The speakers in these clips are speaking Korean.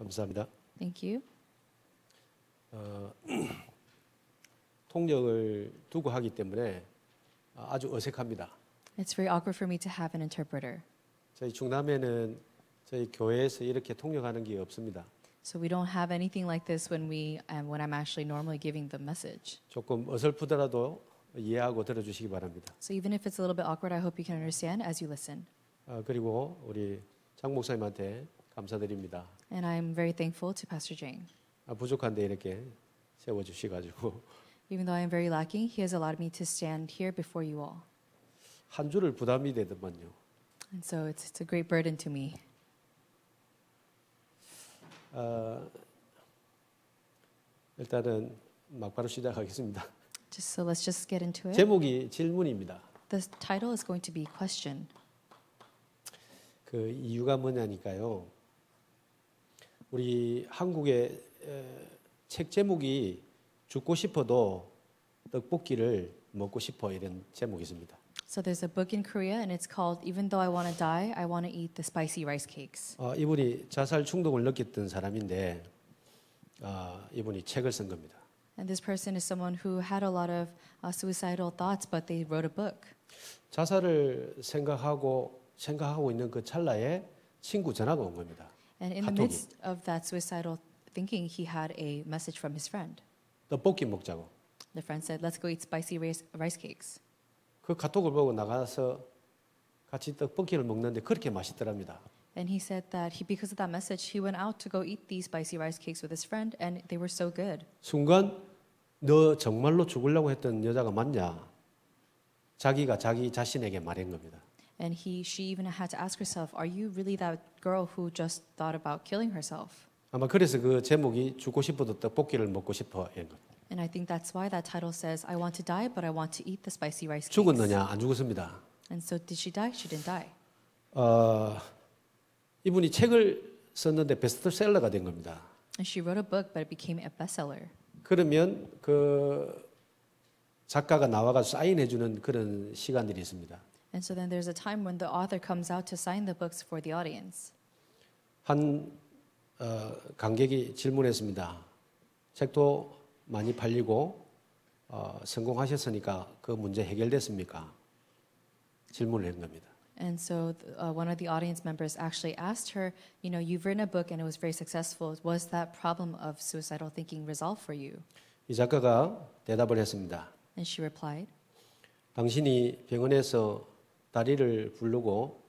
감사합니다. Thank you. 어, 통역을 두고 하기 때문에 아주 어색합니다. It's very awkward for me to have an interpreter. 저희 중남에는 저희 교회에서 이렇게 통역하는 게 없습니다. So we don't have anything like this when we um, when I'm actually normally giving the message. 조금 어설프더라도 이해하고 들어주시기 바랍니다. So even if it's a little bit awkward, I hope you can understand as you listen. 아, 그리고 우리 장 목사님한테 감사드립니다. And I'm very thankful to Pastor Jane. 아, 부족한데 이렇게 세워 주셔가지고. Even though I'm very lacking, he has allowed me to stand here before you all. 한 줄을 부담이 되더만요. And so it's, it's a great burden to me. 아, 일단은 막바로 시작하겠습니다. Just so let's just get into it. 제목이 질문입니다. The title is going to be question. 그 이유가 뭐냐니까요. 우리 한국의 책 제목이 죽고 싶어도 떡볶이를 먹고 싶어 이런 제목이 있습니다. So there's a book in Korea and it's called Even Though I Want to Die, I Want to Eat the Spicy Rice Cakes. 어, 이분이 자살 충동을 느꼈던 사람인데 어, 이분이 책을 쓴 겁니다. And this person is someone who had a lot of uh, suicidal thoughts but they wrote a book. 자살을 생각하고 생각하고 있는 그 찰나에 친구 전화가 온 겁니다. And in the midst of that suicidal thinking, he had a message from his friend. 떡볶이 먹자고. The friend said, "Let's go eat spicy rice, rice cakes." 그 카톡을 보고 나가서 같이 떡볶이를 먹는데 그렇게 맛있더랍니다. And he said that he, because of that message, he went out to go eat these spicy rice cakes with his friend, and they were so good. 순간 너 정말로 죽으려고 했던 여자가 맞냐? 자기가 자기 자신에게 말한 겁니다. And he, she even had to ask herself, are you really that girl who just thought about killing herself? 아마 그래서 그 제목이 죽고 싶어도 떡볶이를 먹고 싶어 이런 것. And I think that's why that title says, I want to die, but I want to eat the spicy rice cakes. 죽었느냐? 안 죽었습니다. And so did she die? She didn't die. 어, 이분이 책을 썼는데 베스트셀러가 된 겁니다. And she wrote a book, but it became a bestseller. 그러면 그 작가가 나와가 사인해주는 그런 시간들이 있습니다. And so then there's a time when the author comes out to sign the books for the audience. 한 어, 관객이 질문했습니다. 책도 많이 팔리고 어, 성공하셨으니까 그 문제 해결됐습니까? 질문을 한 겁니다. And so uh, one of the audience members actually asked her, you know, you've written a book and it was very successful. Was that problem of suicidal thinking resolved for you? 이 작가가 대답을 했습니다. And she replied, 당신이 병원에서 다리를 부르고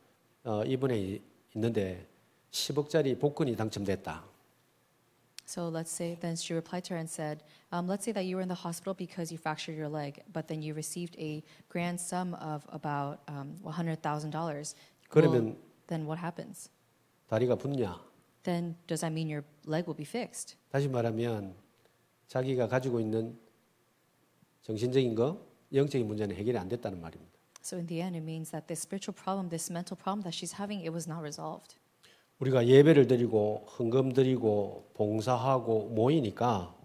어, 이번에 있는데 10억짜리 복권이 당첨됐다. So let's say then she replied to her and said, um, let's say that you were in the hospital because you fractured your leg, but then you received a grand sum of about um, $100,000. 그러면 well, then what happens? 다리가 붙냐? Then does that mean your leg will be fixed? 다시 말하면 자기가 가지고 있는 정신적인 거, 영적인 문제는 해결이 안 됐다는 말입니다. So in the end, it means that this spiritual problem, this mental problem that she's having, it was not resolved. 우리가 예배를 드리고 헌금 드리고 봉사하고 모이니까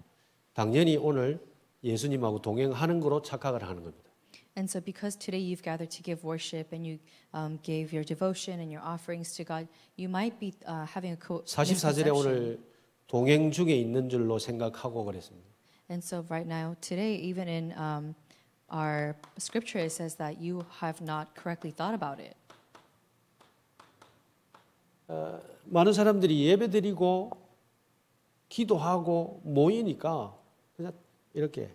당연히 오늘 예수님하고 동행하는 거로 착각을 하는 겁니다. And so because today you've gathered to give worship and you um, gave your devotion and your offerings to God, you might be uh, having a co- 44절에 오늘 동행 중에 있는 줄로 생각하고 그랬습니다. And so right now, today, even in um, our scripture says that you have not correctly thought about it. 많은 사람들이 기도하고 모이니까 그냥 이렇게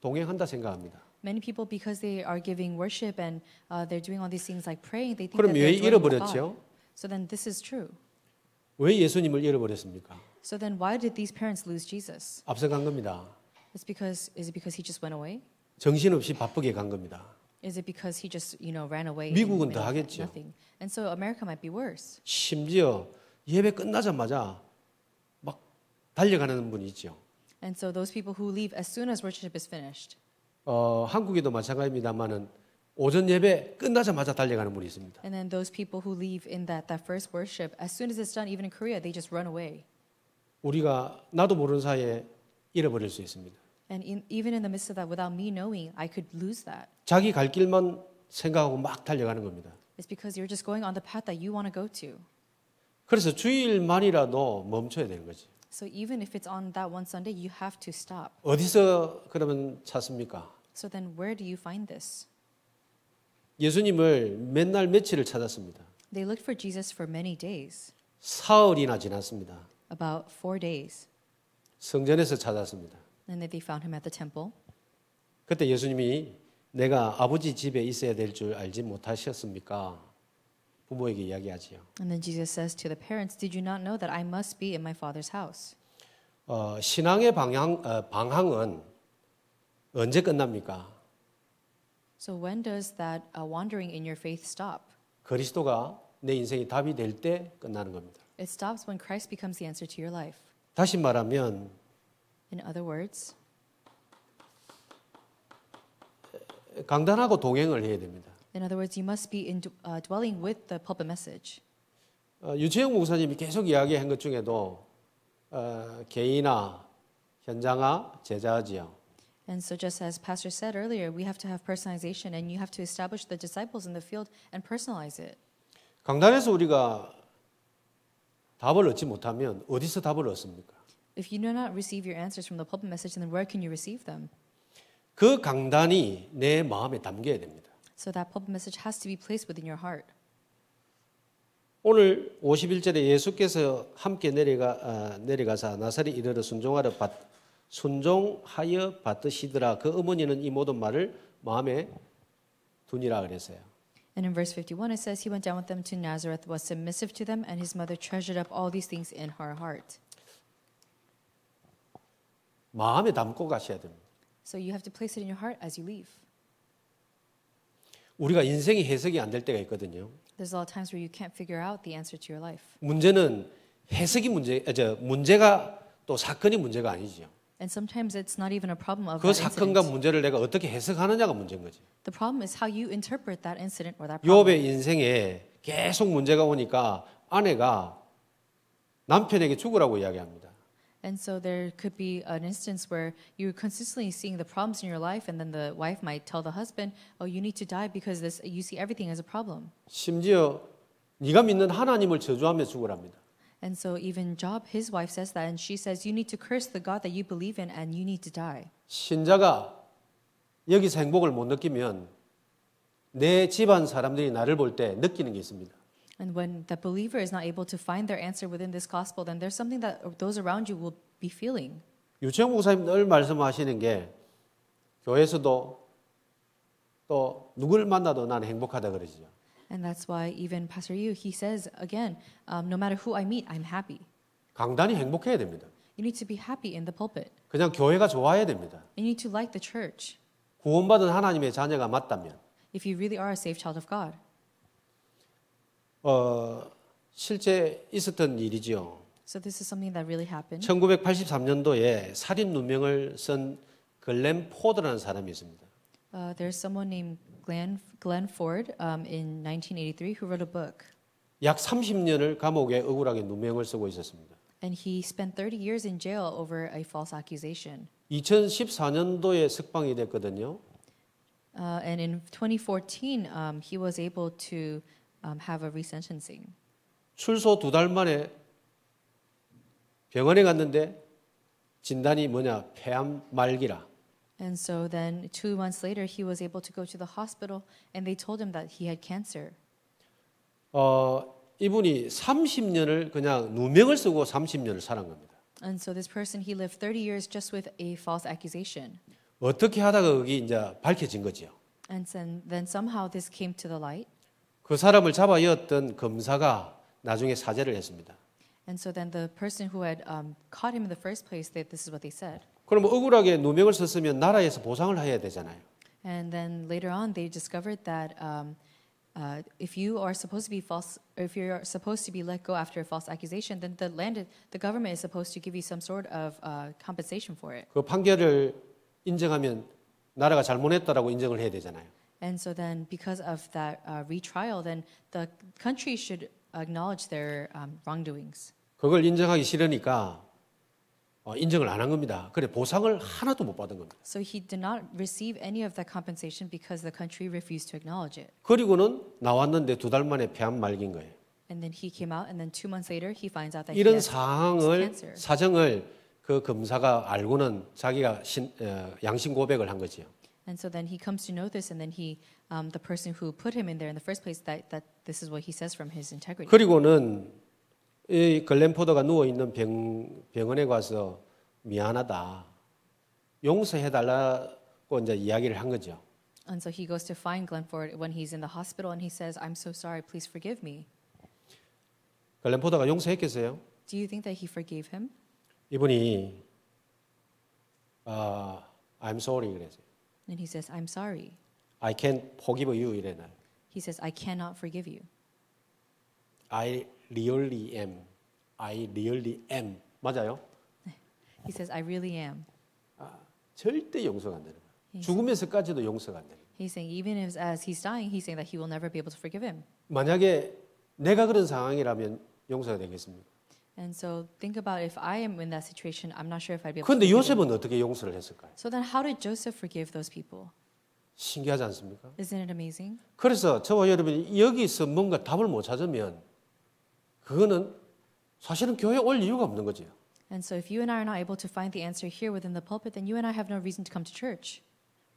동행한다 생각합니다. Many people because they are giving worship and uh, they're doing all these things like praying, they think that they they're joining God. So then this is true. 왜 예수님을 잃어버렸습니까? So then why did these parents lose Jesus? 겁니다. It's because is it because he just went away? 정신없이 바쁘게 간 겁니다. Is it because he just, you know, ran away? 미국은 더 하겠죠. Nothing. And so America might be worse. 심지어 예배 끝나자마자 막 달려가는 분이 있죠. And so those people who leave as soon as worship is finished. 어, 한국에도 마찬가지입니다만은 오전 예배 끝나자마자 달려가는 분이 있습니다. And then those people who leave in that that first worship as soon as it's done even in Korea they just run away. 우리가 나도 모르는 사이에 잃어버릴 수 있습니다. And in, even in the midst of that, without me knowing, I could lose that. 자기 갈 길만 생각하고 막 달려가는 겁니다. It's because you're just going on the path that you want to go to. 그래서 주일만이라도 멈춰야 되는 거지. So even if it's on that one Sunday, you have to stop. 어디서 그러면 찾습니까? So then where do you find this? 예수님을 맨날 며칠을 찾았습니다. They looked for Jesus for many days. 사흘이나 지났습니다. About four days. 성전에서 찾았습니다. And they found him at the temple. 그때 예수님이 내가 아버지 집에 있어야 될 줄 알지 못하셨습니까? 부모에게 이야기하지요. And then Jesus says to the parents, "Did you not know that I must be in my Father's house?" 어, 신앙의 방향 어, 방황은 언제 끝납니까? So when does that uh, wandering in your faith stop? 그리스도가 내 인생이 답이 될 때 끝나는 겁니다. It stops when Christ becomes the answer to your life. 다시 말하면 In other words, 강단하고 동행을 해야 됩니다. In other words, you must be in, uh, dwelling with the pulpit message. 어, 유채영 목사님이 계속 이야기한 것 중에도 어, 개인아, 현장아, 제자지요. And so, just as Pastor said earlier, we have to have personalization, and you have to establish the disciples in the field and personalize it. 강단에서 우리가 답을 얻지 못하면 어디서 답을 얻습니까? If you do not receive your answers from the pulpit message, then where can you receive them? 그 강단이 내 마음에 담겨야 됩니다. So that pulpit message has to be placed within your heart. 오늘 51절에 예수께서 함께 내려가 아, 내려가사 나사리 이르러 순종하러 받 순종하여 받으시더라. 그 어머니는 이 모든 말을 마음에 두니라 그랬어요. And in verse 51 it says he went down with them to Nazareth was submissive to them and his mother treasured up all these things in her heart. 마음에 담고 가셔야 됩니다. So you have to place it in your heart as you leave. 우리가 인생이 해석이 안 될 때가 있거든요. There's a lot of times where you can't figure out the answer to your life. 문제는 해석이 문제, 저 문제가 또 사건이 문제가 아니지요. And sometimes it's not even a problem of 그 사건과 문제를 내가 어떻게 해석하느냐가 문제인 거지. The problem is how you interpret that incident or that problem. 욥의 인생에 계속 문제가 오니까 아내가 남편에게 죽으라고 이야기합니다. And so there could be an instance where you're consistently seeing the problems in your life, and then the wife might tell the husband, "Oh, you need to die because this you see everything as a problem." 심지어 네가 믿는 하나님을 저주하며 죽으랍니다. And so even Job, his wife says that, and she says, "You need to curse the God that you believe in, and you need to die." 신자가 여기서 행복을 못 느끼면 내 집안 사람들이 나를 볼 느끼는 게 있습니다. And when the believer is not able to find their answer within this gospel, then there's something that those around you will be feeling. 유채영 목사님 늘 말씀하시는 게 교회에서도 또 누구를 만나도 나는 행복하다 그러시죠. And that's why even Pastor Yu he says again, um, no matter who I meet, I'm happy. 강단이 행복해야 됩니다. You need to be happy in the pulpit. 그냥 교회가 좋아야 됩니다. You need to like the church. 구원받은 하나님의 자녀가 맞다면. If you really are a safe child of God. 어, 실제 있었던 일이지요. So this is something that really happened. 1983년도에 살인 누명을 쓴 글렌 포드라는 사람이 있습니다. Uh, there's someone named Glenn, Glenn Ford um, in 1983 who wrote a book. 약 30년을 감옥에 억울하게 누명을 쓰고 있었습니다. And he spent 30 years in jail over a false accusation. 2014년도에 석방이 됐거든요. Uh, and in 2014, um, he was able to um, have a resentencing. 출소 만에 병원에 갔는데 진단이 뭐냐 폐암 말기라. And so then two months later he was able to go to the hospital and they told him that he had cancer. 어 이분이 30년을 그냥 누명을 쓰고 30년을 겁니다. And so this person he lived 30 years just with a false accusation. 어떻게 하다가 그게 이제 밝혀진 거지요. And then somehow this came to the light. 그 사람을 잡아였던 검사가 나중에 사죄를 했습니다. And so then the person who had um, caught him in the first place, they, this is what they said. 그럼 억울하게 누명을 썼으면 나라에서 보상을 해야 되잖아요. And then later on, they discovered that um, uh, if you are supposed to be false, or if you're supposed to be let go after a false accusation, then the land, the government is supposed to give you some sort of uh, compensation for it. 그 판결을 인정하면 나라가 잘못했다라고 인정을 해야 되잖아요. And so then, because of that uh, retrial, then the country should acknowledge their um, wrongdoings. 그걸 인정하기 싫으니까 어, 인정을 안 겁니다. 그래 보상을 하나도 못 받은 겁니다. So he did not receive any of that compensation because the country refused to acknowledge it. 그리고는 나왔는데 두 달 만에 폐암 말긴 거예요. And then he came out, and then two months later he finds out that he 이런 상황을 사정을 그 검사가 알고는 자기가 신, 어, 양심 고백을 한 거지요. And so then he comes to know this, and then he, um, the person who put him in there in the first place, that, that this is what he says from his integrity. 그리고는 이 글램포드가 누워 있는 병, 병원에 가서 미안하다, 용서해 달라고 이제 이야기를 한 거죠. And so he goes to find Glenford when he's in the hospital, and he says, "I'm so sorry. Please forgive me." 글램포드가 용서했겠어요? Do you think that he forgave him? 이분이 아, I'm sorry 그랬어요. And he says, I'm sorry. I can't forgive you 이래나요. He says, I cannot forgive you. I really am. I really am. 맞아요? He says, I really am. 아, 절대 용서가 안 되는 거예요. 죽으면서까지도 용서가 안 되는 거예요. He's saying, even as, as he's dying, he's saying that he will never be able to forgive him. 만약에 내가 그런 상황이라면 용서가 되겠습니까? And so think about if I am in that situation, I'm not sure if I'd be able. 근데 to 요셉은 어떻게 용서를 했을까요? So then how did Joseph forgive those people? 신기하지 않습니까? Isn't it amazing? 그래서 저와 여러분이 여기서 뭔가 답을 못 찾으면 그거는 사실은 교회 올 이유가 없는 거죠. And so if you and I are not able to find the answer here within the pulpit, then you and I have no reason to come to church.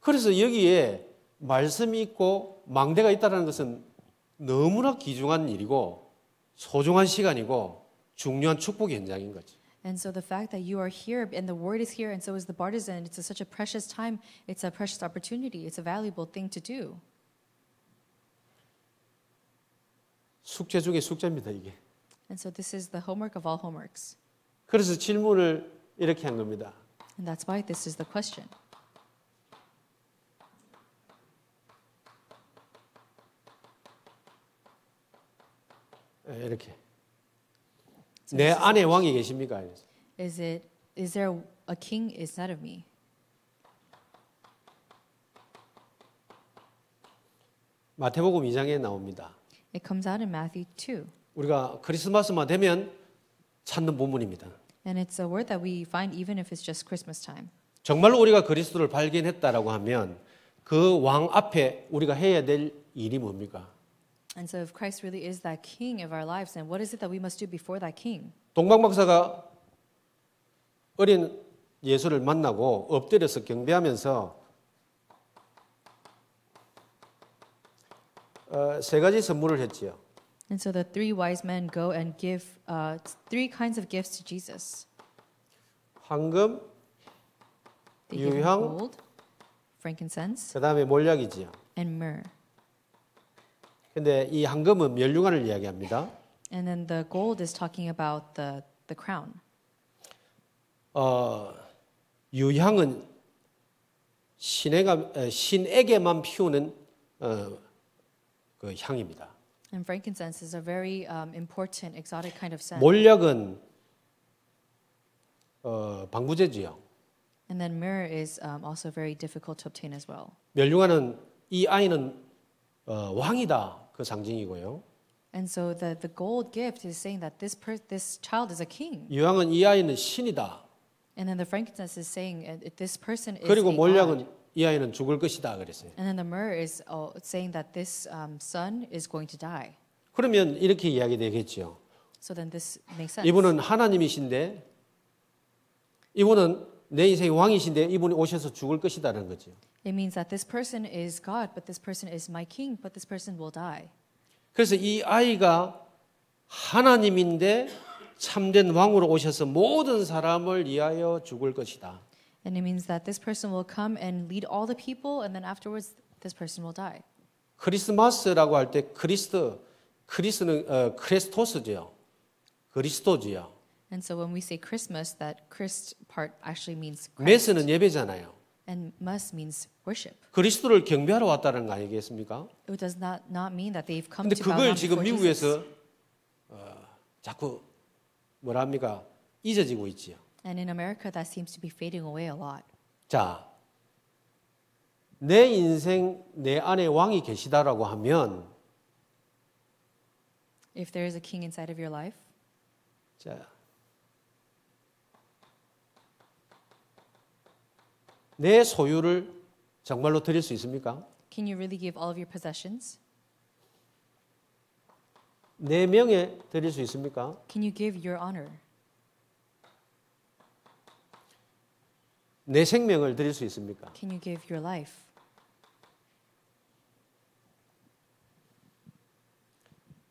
그래서 여기에 말씀이 있고 망대가 있다는 것은 너무나 귀중한 일이고 소중한 시간이고 중요한 축복의 현장인 거죠. And so the fact that you are here and the word is here and so is the bartisan, it's a, such a precious time, it's a precious opportunity, it's a valuable thing to do. 숙제 중에 숙제입니다, 이게. And so this is the homework of all homeworks. 그래서 질문을 이렇게 한 겁니다. And that's why this is the question. 이렇게 내 안에 왕이 계십니까? 이래서. Is it is there a king inside of me? 마태복음 2장에 나옵니다. It comes out in Matthew 2. 우리가 크리스마스만 되면 찾는 본문입니다. And it's a word that we find even if it's just Christmas time. 정말로 우리가 그리스도를 발견했다라고 하면 그 왕 앞에 우리가 해야 될 일이 뭡니까? And so if Christ really is that king of our lives, then what is it that we must do before that king? 어린 예수를 만나고 엎드려서 경배하면서 어, 세 가지 선물을 했지요. And so the three wise men go and give uh, three kinds of gifts to Jesus. 황금, 유향, gold, frankincense, 그다음에 몰약이지요. and myrrh. 근데 이 한금은 멸류관을 이야기합니다. And then the gold is talking about the the crown. 어 유향은 신에가 신에게만 피우는 어, 그 향입니다. And frankincense is a very um, important exotic kind of scent. 몰약은 어, 방부제지요. And then myrrh is um, also very difficult to obtain as well. 멸류관은 이 아이는 어, 왕이다 그 상징이고요. And so the, the gold gift is saying that this, per, this child is a king. 유황은 이 아이는 신이다. And then the frankincense is saying this person is 그리고 a 몰약은 god. 이 아이는 죽을 것이다 그랬어요. And then the myrrh is uh, saying that this um, son is going to die. 그러면 이렇게 이야기 되겠죠. So then this makes sense. 이분은 하나님이신데 이분은 내 인생의 왕이신데 이분이 오셔서 죽을 것이다라는 거죠. It means that this person is God, but this person is my king, but this person will die. 그래서 이 아이가 하나님인데 참된 왕으로 오셔서 모든 사람을 위하여 죽을 것이다. And it means that this person will come and lead all the people and then afterwards this person will die. 크리스마스라고 할때 크리스트 크리스는 어, 크리스토스죠. 그리스도지요. And so when we say Christmas that Christ part actually means Christ. 메스는 예배잖아요. and must means worship. 그리스도를 경배하러 왔다는 거 아니겠습니까? It does not not mean that they've come 근데 to bow down. 그걸 지금 미국에서 어, 자꾸 뭐랍니까 잊어지고 있지요. And in America, that seems to be fading away a lot. 자, 내 인생 내 안에 왕이 계시다라고 하면, if there is a king inside of your life, 자내 소유를 정말로 드릴 수 있습니까? Can you really give all of your possessions? 내 명예 드릴 수 있습니까? Can you give your honor? 내 생명을 드릴 수 있습니까? Can you give your life?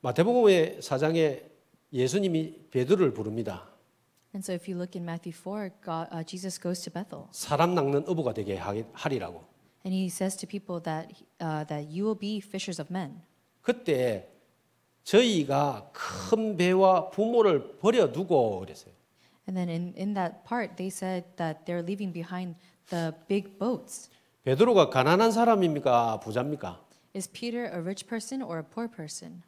마태복음의 4장에 예수님이 베드로를 부릅니다. And so if you look in Matthew 4, God, uh, Jesus goes to Bethel. 사람 낚는 어부가 되게 하리라고. And he says to people that, uh, that you will be fishers of men. 그때 저희가 큰 배와 부모를 버려두고 그랬어요. And then in, in that part, they said that they're leaving behind the big boats. 베드로가 가난한 사람입니까? 부자입니까? Is Peter a rich person or a poor person?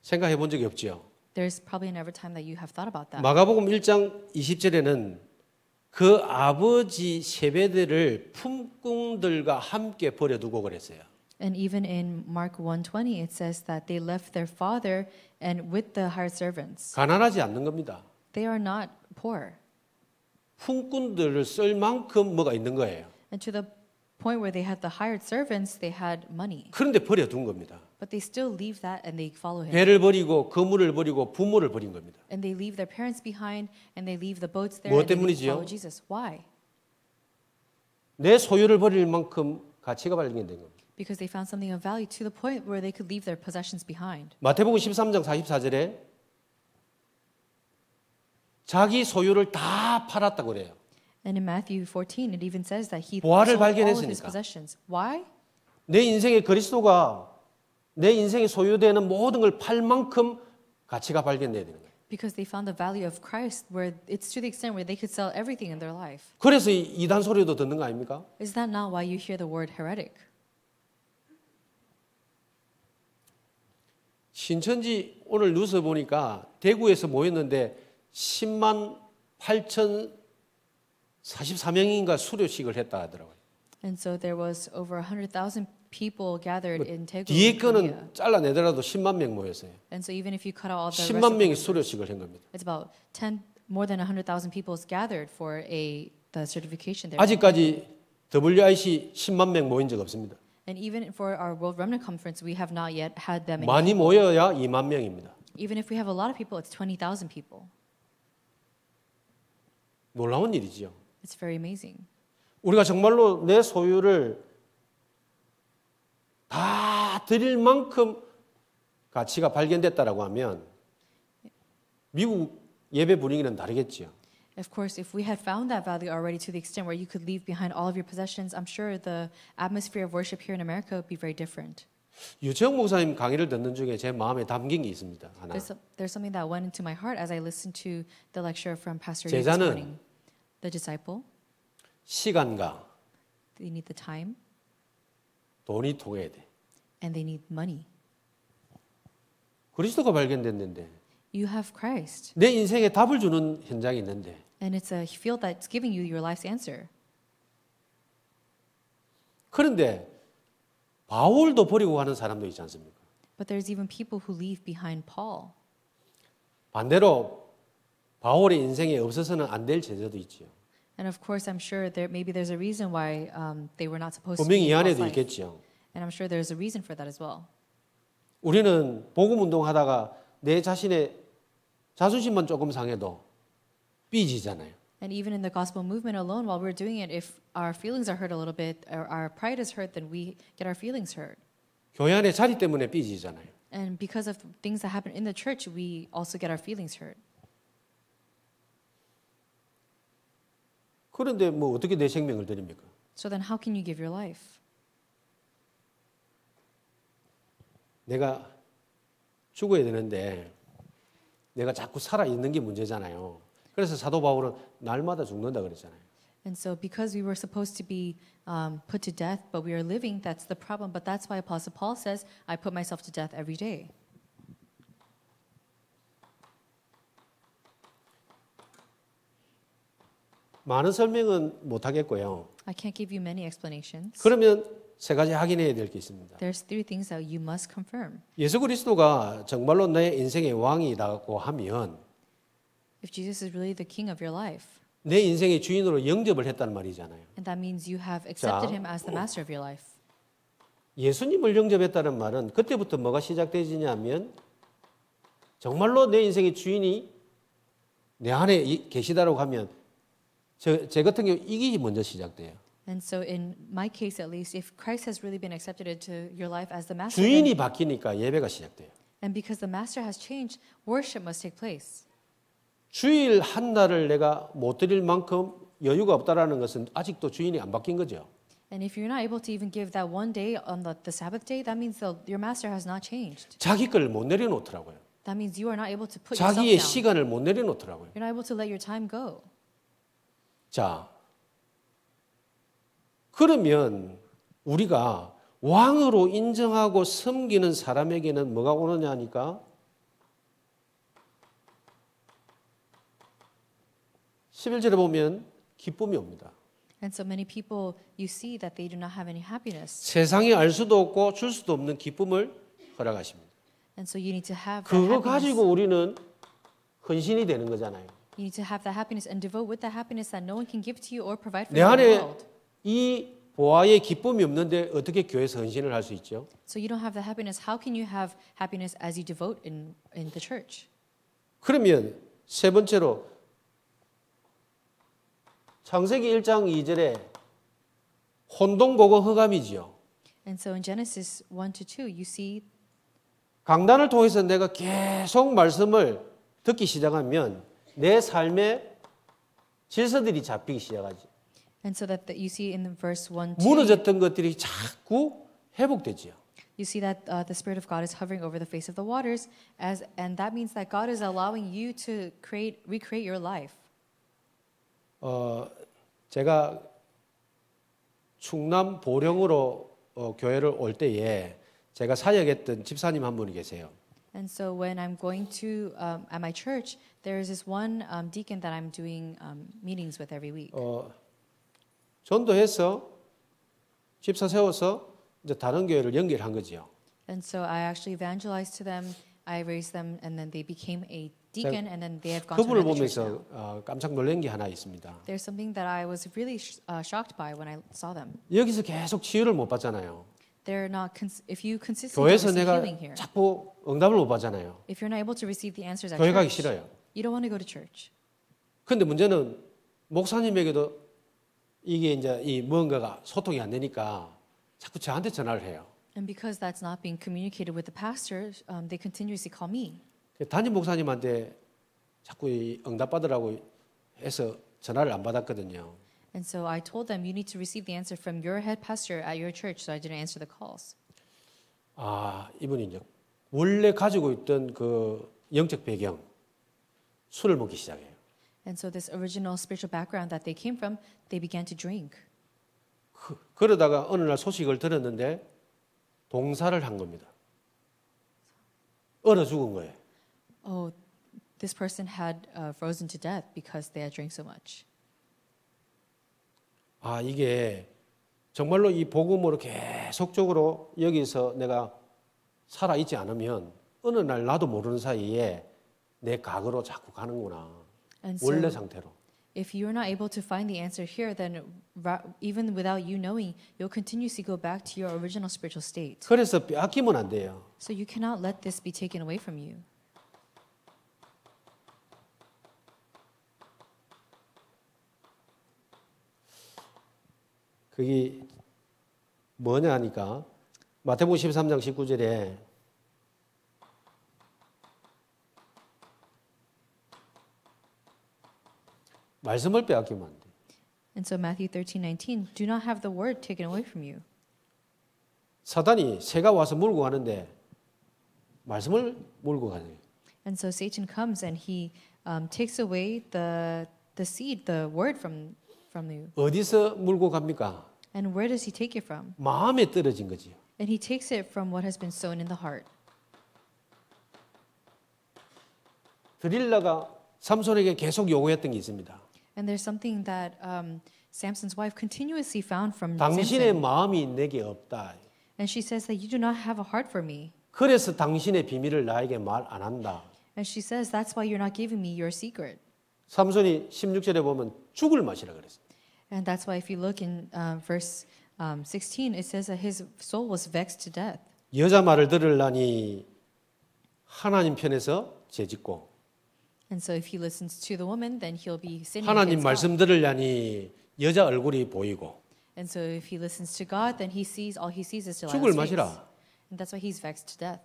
생각해 본 적이 없지요. There's probably never time that you have thought about that. 마가복음 1장 20절에는 그 아버지 세배대를 품꾼들과 함께 버려두고 그랬어요. And even in Mark 1:20 it says that they left their father and with the hired servants. 가난하지 않는 겁니다. They are not poor. 품꾼들을 쓸 만큼 뭐가 있는 거예요. And to the point where they had the hired servants, they had money. 그런데 버려둔 겁니다. But they still leave that and they follow him. 배를 버리고 그물을 버리고 부모를 버린 겁니다. And they leave their parents behind and they leave the boats there. 뭐 때문이지요? Follow Jesus. Why? 내 소유를 버릴 만큼 가치가 발견된 겁니다. Because they found something of value to the point where they could leave their possessions behind. 마태복음 13장 44절에 자기 소유를 다 팔았다고 그래요. And in Matthew 14 it even says that he sold all of his possessions. Why? 내 인생의 그리스도가 내 인생이 소유되는 모든 걸 팔 만큼 가치가 발견돼야 되는 거예요. Because they found the value of Christ, where it's to the extent where they could sell everything in their life. 그래서 이단 소리도 듣는 거 아닙니까? Is that not why you hear the word heretic? 신천지 오늘 뉴스 보니까 대구에서 모였는데 10만 8천 44명인가 수료식을 했다 하더라고요. And so there was over 100,000 people gathered in Daegu. 뒤에 거는 잘라내더라도 10만 명 모였어요. And so even if you cut out all the 10만 명이 수료식을 한 겁니다. It's about 10 more than 100,000 people gathered for a the certification there. 아직까지 WIC 10만 명 모인 적 없습니다. And even for our World Remnant Conference, we have not yet had them. 많이 모여야 2만 명입니다. Even if we have a lot of people, it's 20,000 people. 놀라운 일이지요. It's very amazing. 우리가 정말로 내 소유를 다 드릴 만큼 가치가 발견됐다라고 하면 미국 예배 분위기는 다르겠지요. Of course, if we had found that value already to the extent where you could leave behind all of your possessions, I'm sure the atmosphere of worship here in America would be very different. 유채영 목사님 강의를 듣는 중에 제 마음에 담긴 게 있습니다. 하나. There's, a, there's something that went into my heart as I listened to the lecture from Pastor 제자는 this morning. The disciple. 시간과 they need the time. 돈이 통해야 돼. And they need money. 그리스도가 발견됐는데. You have Christ. 내 인생에 답을 주는 현장이 있는데. And it's a field that's giving you your life's answer. 그런데 바울도 버리고 가는 사람도 있지 않습니까? But there's even people who leave behind Paul. 반대로 바울의 인생에 없어서는 안 될 제자도 있지요. And of course, I'm sure there maybe there's a reason why um, they were not supposed to be in the 안에도 life. And I'm sure there's a reason for that as well. 우리는 복음 운동하다가 내 자신의 자존심만 조금 상해도 삐지잖아요. And even in the gospel movement alone, while we're doing it, if our feelings are hurt a little bit, or our pride is hurt, then we get our feelings hurt. 교회 안에 자리 때문에 삐지잖아요. And because of things that happen in the church, we also get our feelings hurt. 그런데 뭐 어떻게 내 생명을 드립니까? So then how can you give your life? 내가 죽어야 되는데 내가 자꾸 살아 있는 게 문제잖아요. 그래서 사도 바울은 날마다 죽는다 그랬잖아요. And so because we were supposed to be um, put to death, but we are living, that's the problem. But that's why Apostle Paul says, I put myself to death every day. 많은 설명은 못 하겠고요. I can't give you many explanations. 그러면 세 가지 확인해야 될 게 있습니다. There's three things that you must confirm. 예수 그리스도가 정말로 내 인생의 왕이라고 하면 If Jesus is really the king of your life. 내 인생의 주인으로 영접을 했단 말이잖아요. And that means you have accepted 자, him as the master of your life. 예수님을 영접했다는 말은 그때부터 뭐가 시작되지냐면 정말로 내 인생의 주인이 내 안에 계시다라고 하면 제, 제 같은 경우 이게 먼저 시작돼요. And so in my case at least if Christ has really been accepted into your life as the master 주인이 바뀌니까 예배가 시작돼요. And because the master has changed, worship must take place. 주일 한 날을 내가 못 드릴 만큼 여유가 없다라는 것은 아직도 주인이 안 바뀐 거죠. And if you're not able to even give that one day on the, the Sabbath day, that means the, your master has not changed. 자기 걸 못 내려놓더라고요. That means you are not able to put yourself down. 자기의 시간을 못 내려놓더라고요. You're not able to let your time go. 자, 그러면 우리가 왕으로 인정하고 섬기는 사람에게는 뭐가 오느냐 하니까 1 1절에 보면 기쁨이 옵니다. And so many people you see that they do not have any happiness. 세상이 알 수도 없고 줄 수도 없는 기쁨을 허락하십니다. And so you need to have 그거 가지고 우리는 헌신이 되는 거잖아요. You need to have that happiness and devote with that happiness that no one can give to you or provide for 내 you in the 안에 world. 이 보아의 기쁨이 없는데 어떻게 교회에서 헌신을 할 수 있죠? So you don't have that happiness. How can you have happiness as you devote in in the church? 그러면 세 번째로 창세기 1장 2절에 혼동고거 허감이지요. And so in Genesis 1 to 2 you see 강단을 통해서 내가 계속 말씀을 듣기 시작하면 내 삶의 질서들이 잡히기 시작하지. And so that you see in verse 1 2 무너졌던 것들이 자꾸 회복되지요. You see that uh, the spirit of God is hovering over the face of the waters as and that means that God is allowing you to create recreate your life. 어 제가 충남 보령으로 어, 교회를 올 때에 제가 사역했던 집사님 한 분이 계세요. And so when I'm going to um, at my church, There's this one um, deacon that I'm doing um, meetings with every week. 어, 전도해서 집사 세워서 이제 다른 교회를 연결한 거지요. And so I actually evangelized to them. I raised them, and then they became a deacon, and then they have gone to another church now. 보면서 어, 깜짝 놀란 게 하나 있습니다. There's something that I was really sh- uh, shocked by when I saw them. 여기서 계속 치유를 못 받잖아요. They're not cons- if you consistently 교회에서 내가 here. 자꾸 응답을 못 받잖아요. If you're not able to receive the answers at 교회 가기 church, 싫어요. You don't want to go to church. 근데 문제는 목사님에게도 이게 이제 이 무언가가 소통이 안 되니까 자꾸 저한테 전화를 해요. And because that's not being communicated with the pastor, um, they continuously call me. 담임 목사님한테 자꾸 이 응답 받으라고 해서 전화를 안 받았거든요. And so I told them you need to receive the answer from your head pastor at your church, so I didn't answer the calls. 아 이분이 이제 원래 가지고 있던 그 영적 배경. 술을 먹기 시작해요. And so this original spiritual background that they came from, they began to drink. 그, 그러다가 어느 날 소식을 들었는데 동사를 한 겁니다. 얼어 죽은 거예요. Oh, this person had uh, frozen to death because they had drank so much. 아, 이게 정말로 이 복음으로 계속적으로 여기서 내가 살아 있지 않으면 어느 날 나도 모르는 사이에 내 과거로 자꾸 가는구나. So, 원래 상태로. If you're not able to find the answer here, then even without you knowing, you'll continuously go back to your original spiritual state. 그래서 빼앗기면 안 돼요. So you cannot let this be taken away from you. 그게 뭐냐 하니까 마태복음 13장 19절에 말씀을 빼앗기면 안 돼. And so Matthew 13:19, do not have the word taken away from you. 사단이 새가 와서 물고 가는데 말씀을 물고 가는 거예요. And so Satan comes and he um, takes away the the seed, the word from from you. 어디서 물고 갑니까? And where does he take it from? 마음에 떨어진 거지요. And he takes it from what has been sown in the heart. 드릴라가 삼손에게 계속 요구했던 게 있습니다. And there's something that um, Samson's wife continuously found from 당신의 마음이 내게 없다. And she says that you do not have a heart for me. 그래서 당신의 비밀을 나에게 말 안 한다. And she says that's why you're not giving me your secret. 삼손이 16절에 보면 죽을 맛이라 And that's why if you look in uh, verse um, 16 it says that his soul was vexed to death. 여자 말을 하나님 편에서 and so if he listens to the woman, then he'll be sinning 하나님 against God. 말씀 들으려니 여자 얼굴이 보이고 And so if he listens to God, then he sees all he sees is 죽을 Delilah's face. 맛이라. And that's why he's vexed to death.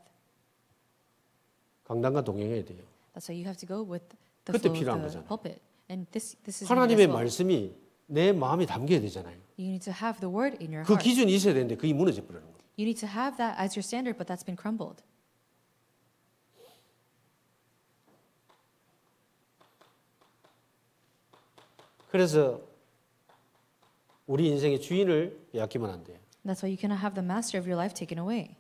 강당과 동행해야 돼요. That's why you have to go with the 그때 flow 필요한 of the 거잖아요. pulpit. And this, this is needed 하나님의 as well. 말씀이 내 마음에 담겨야 되잖아요. You need to have the word in your 그 heart. 기준이 있어야 되는데 그게 무너져 버리는 거예요. You need to have that as your standard, but that's been crumbled. 그래서 우리 인생의 주인을 빼앗기면 안 돼요. That's why you cannot have the master of your life taken away.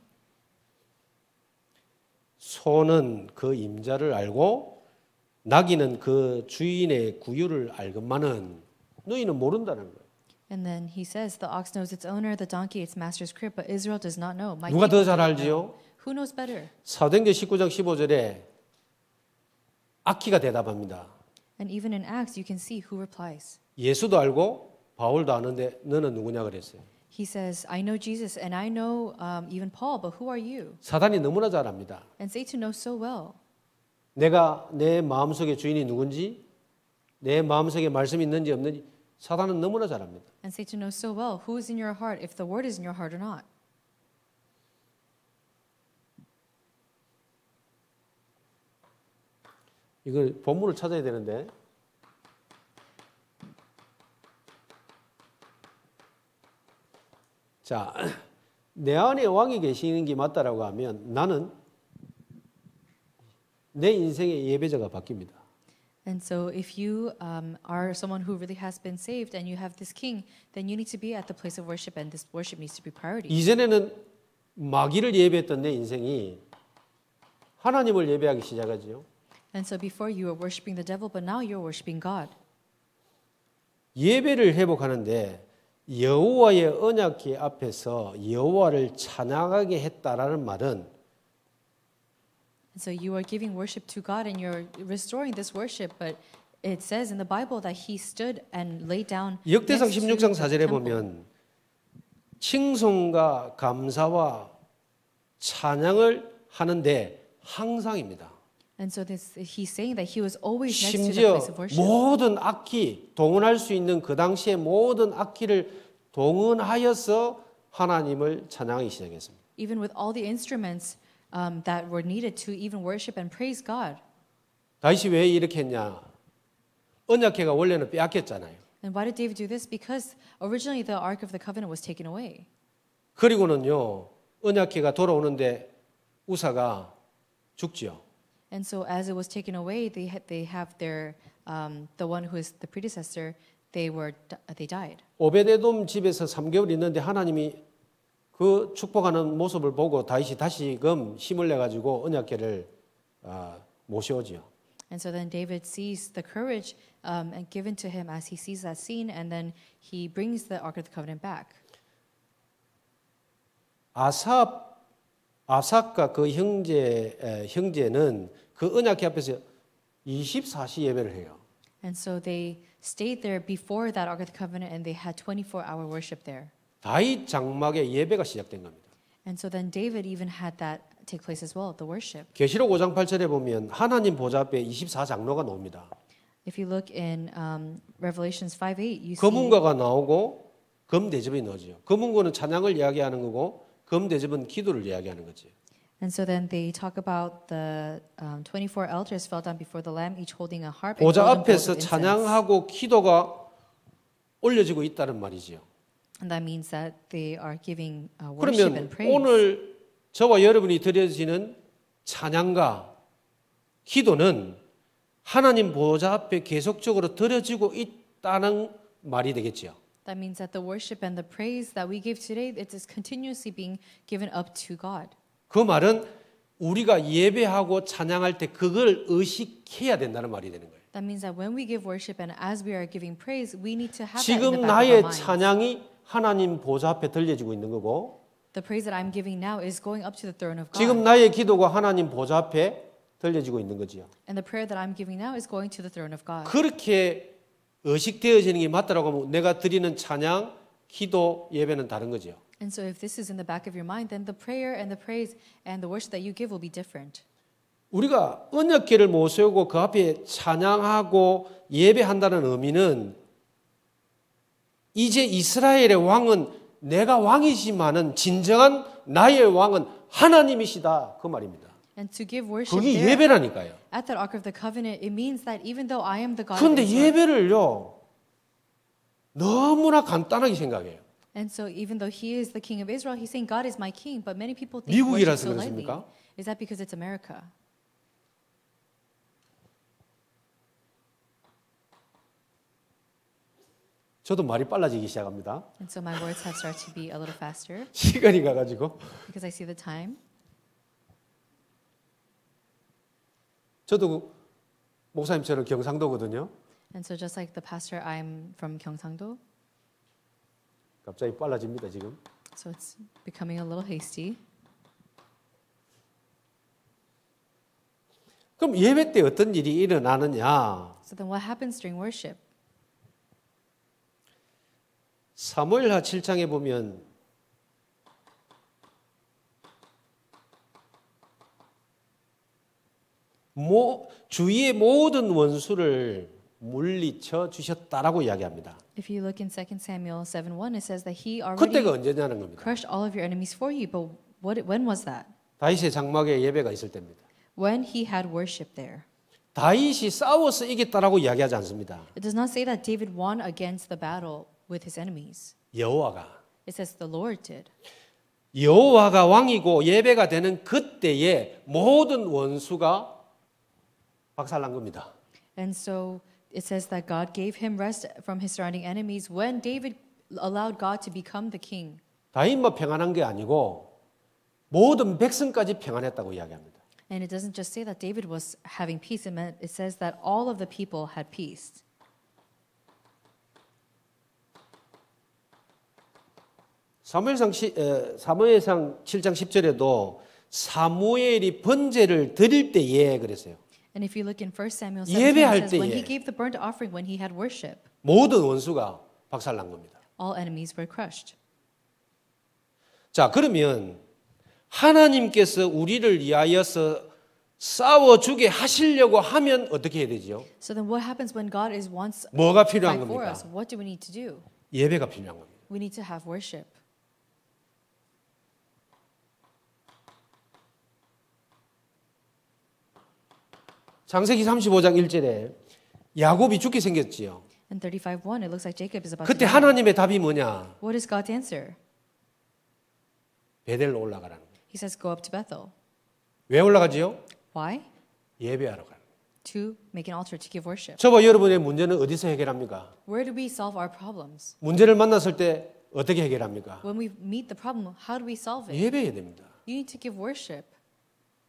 소는 그 임자를 알고 나귀는 그 주인의 구유를 알건만은 너희는 모른다는 거예요. And then he says, the ox knows its owner, the donkey its master's crib, but Israel does not know. My 누가 더 잘 알지요? Who knows better? 사도행전 19장 15절에 아키가 대답합니다. And even in Acts you can see who replies. 예수도 알고 바울도 아는데 너는 누구냐 그랬어요. He says, I know Jesus and I know um, even Paul, but who are you? 사단이 너무나 잘 압니다. And Satan knows so well. 내가 내 마음속의 주인이 누군지 내 마음속에 말씀이 있는지 없는지 사단은 너무나 잘 압니다. And Satan knows so well who is in your heart if the word is in your heart or not. 이걸 본문을 찾아야 되는데 자, 내 안에 왕이 계시는 게 맞다라고 하면 나는 내 인생의 예배자가 바뀝니다. And so if you um, are someone who really has been saved and you have this king, then you need to be at the place of worship and this worship needs to be priority. 이전에는 마귀를 예배했던 내 인생이 하나님을 예배하기 시작하지요. And so before you were worshiping the devil, but now you're worshiping God. 예배를 회복하는데 여호와의 언약궤 앞에서 여호와를 찬양하게 했다라는 말은 And so you are giving worship to God and you're restoring this worship, but it says in the Bible that he stood and laid down. 역대상 16장 4절에 보면 칭송과 감사와 찬양을 하는데 항상입니다. And so this, he's saying that he was always next to the place of worship. 모든 악기 동원할 수 있는 그 당시의 모든 악기를 동원하여서 하나님을 찬양하기 시작했습니다. Even with all the instruments um, that were needed to even worship and praise God. 다윗이 왜 이렇게 했냐? 언약궤가 원래는 빼앗겼잖아요. And why did David do this? Because originally the Ark of the Covenant was taken away. 그리고는요 언약궤가 돌아오는데 우사가 죽지요. And so as it was taken away, they had, they have their um, the one who is the predecessor. They were they died. 오베데돔 집에서 3개월 있는데 하나님이 그 축복하는 모습을 보고 다시 다시금 힘을 내 가지고 언약궤를 아, 모셔오지요. And so then David sees the courage um, and given to him as he sees that scene, and then he brings the Ark of the Covenant back. 아삽 아삽과 그 형제 에, 형제는 그 언약궤 앞에서 24시 예배를 해요. And so they stayed there before that Ark of the Covenant and they had 24-hour worship there. 다윗 장막의 예배가 시작된 겁니다. And so then David even had that take place as well, the worship. 계시록 5장 8절에 보면 하나님 보좌 앞에 24장로가 나옵니다. If you look in um, Revelations 5:8, you see 금문과가 나오고 금대접이 나오죠. 금문과는 찬양을 이야기하는 거고 금대접은 기도를 이야기하는 거지. And so then they talk about the um, 24 elders fell down before the Lamb, each holding a harp. 보좌 앞에서 찬양하고 기도가 올려지고 있다는 말이지요. And that means that they are giving uh, worship and praise. 오늘 저와 여러분이 드려지는 찬양과 기도는 하나님 보좌 앞에 계속적으로 드려지고 있다는 말이 되겠지요. That means that the worship and the praise that we give today it is continuously being given up to God. 그 말은 우리가 예배하고 찬양할 때 그걸 의식해야 된다는 말이 되는 거예요. That means that when we give worship and as we are giving praise, we need to have 지금 나의 찬양이 하나님 보좌 앞에 들려지고 있는 거고 The praise that I'm giving now is going up to the throne of God. 지금 나의 기도가 하나님 보좌 앞에 들려지고 있는 거지요. And the prayer that I'm giving now is going to the throne of God. 그렇게 의식되어지는 게 맞다라고 하면 내가 드리는 찬양, 기도, 예배는 다른 거지요. And so if this is in the back of your mind, then the prayer and the praise and the worship that you give will be different. 우리가 언약궤를 못 세우고 그 앞에 찬양하고 예배한다는 의미는 이제 이스라엘의 왕은 내가 왕이지만은 진정한 나의 왕은 하나님이시다 그 말입니다. 그게 예배라니까요. 그런데 예배를요 너무나 간단하게 생각해요. And so even though he is the king of Israel, he's saying God is my king, but many people think he's so lightly. Is that because it's America? 저도 말이 빨라지기 시작합니다. And so my words have started to be a little faster. 시간이 가가지고. Because I see the time. 저도 목사님처럼 경상도거든요. And so just like the pastor, I'm from 경상도. 갑자기 빨라집니다 지금. So it's becoming a little hasty. 그럼 예배 때 어떤 일이 일어나느냐? So then what happens during worship? 사무엘하 7장에 보면 모, 주위의 모든 원수를 물리쳐 주셨다라고 이야기합니다. If you look in 2 Samuel 7:1, it says that he already crushed all of your enemies for you. But what, when was that? 다윗의 장막에 예배가 있을 때입니다. When he had worship there. 다윗이 싸워서 이겼다라고 이야기하지 않습니다. It does not say that David won against the battle with his enemies. 여호와가 It says the Lord did. 여호와가 왕이고 예배가 되는 그때에 모든 원수가 박살난 겁니다. And so it says that God gave him rest from his surrounding enemies when David allowed God to become the king. 다윗만 평안한 게 아니고 모든 백성까지 평안했다고 이야기합니다. And it doesn't just say that David was having peace. It, meant, it says that all of the people had peace. 사무엘상, 시, 에, 사무엘상 7장 10절에도 사무엘이 번제를 드릴 때에 그랬어요. And if you look in 1 Samuel 17, it 예배할 says when he 때에 gave the burnt offering when he had worship, 모든 원수가 박살난 겁니다. all enemies were crushed. 자, 그러면 하나님께서 우리를 위하여서 싸워 주게 하시려고 하면 어떻게 해야 되죠? So then what happens when God is wants 뭐가 to 필요한 fight for 겁니까? us? What do we need to do? 예배가 필요한 겁니다. We need to have worship. 창세기 35장 1절에 야곱이 죽게 생겼지요. And 35:1 it looks like Jacob is about 그때 하나님의 답이 뭐냐? What is God's answer? 베델로 올라가라는 거예요. He says go up to Bethel. 왜 올라가지요? Why? 예배하러 가는 to make an altar to give worship. 저와 여러분의 문제는 어디서 해결합니까? Where do we solve our problems? 문제를 만났을 때 어떻게 해결합니까? When we meet the problem, how do we solve it? 예배해야 됩니다. You need to give worship.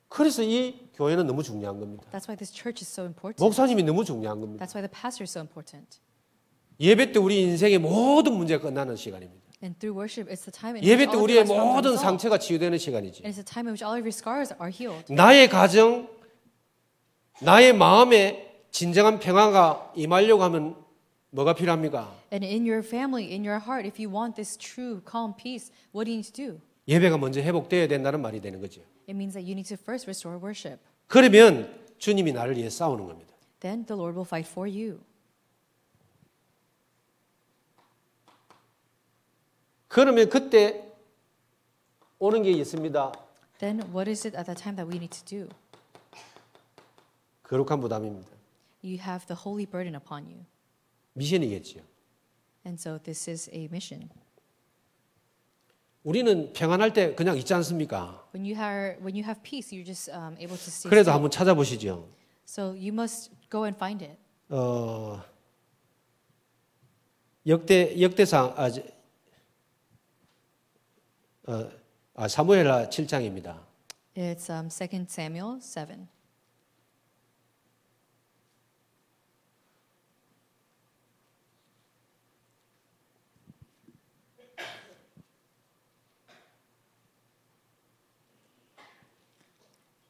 그래서 이 교회는 너무 중요한 겁니다. That's why this church is so important. 목사님이 너무 중요한 겁니다. That's why the pastor is so important. 예배 때 우리 인생의 모든 문제가 끝나는 시간입니다. And through worship, it's the time in 예배 때 우리의 모든 상처가 치유되는 시간이지. And it's the time in which all of your scars are healed. 나의 가정, 나의 마음에 진정한 평화가 임하려고 하면 뭐가 필요합니까? And in your family, in your heart, if you want this true calm peace, what do you need to do? 예배가 먼저 회복돼야 된다는 말이 되는 거죠. It means that you need to first restore worship. 그러면 주님이 나를 위해 싸우는 겁니다. Then the Lord will fight for you. 그러면 그때 오는 게 있습니다. Then what is it at that time that we need to do? 거룩한 부담입니다. You have the holy burden upon you. 미션이겠지요. And so this is a mission. 우리는 평안할 때 그냥 있지 않습니까? When you have when you have peace, you're just um, able to see. 그래도 한번 찾아보시죠. So you must go and find it. 어 역대 역대상 아, 어, 아 사무엘하 7장입니다. It's um, 2 Samuel 7.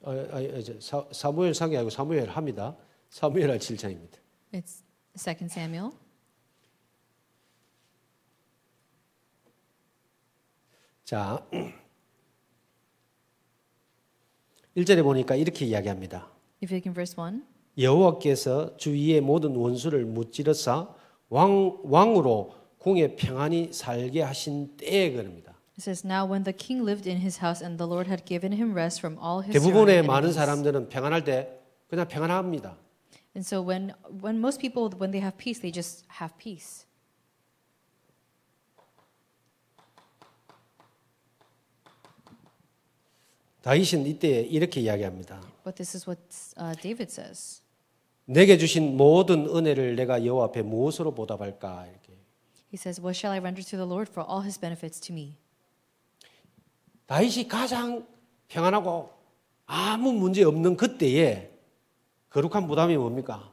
아, 아, 아, 사무엘상이 아니고 사무엘합니다. 사무엘하 7장입니다. It's 2 Samuel. 자, 1절에 보니까 이렇게 이야기합니다. 여호와께서 주위의 모든 원수를 무찌르사 왕 왕으로 궁에 평안히 살게 하신 때에 그럽니다. It says now when the king lived in his house and the Lord had given him rest from all his 대부분의 많은 사람들은 평안할 때 그냥 평안합니다. And so when when most people when they have peace they just have peace. 다윗은 이때 이렇게 이야기합니다. But this is what uh, David says. 내게 주신 모든 은혜를 내가 여호와 앞에 무엇으로 보답할까 이렇게. He says, What shall I render to the Lord for all His benefits to me? 다윗이 가장 평안하고 아무 문제 없는 그때에 거룩한 부담이 뭡니까?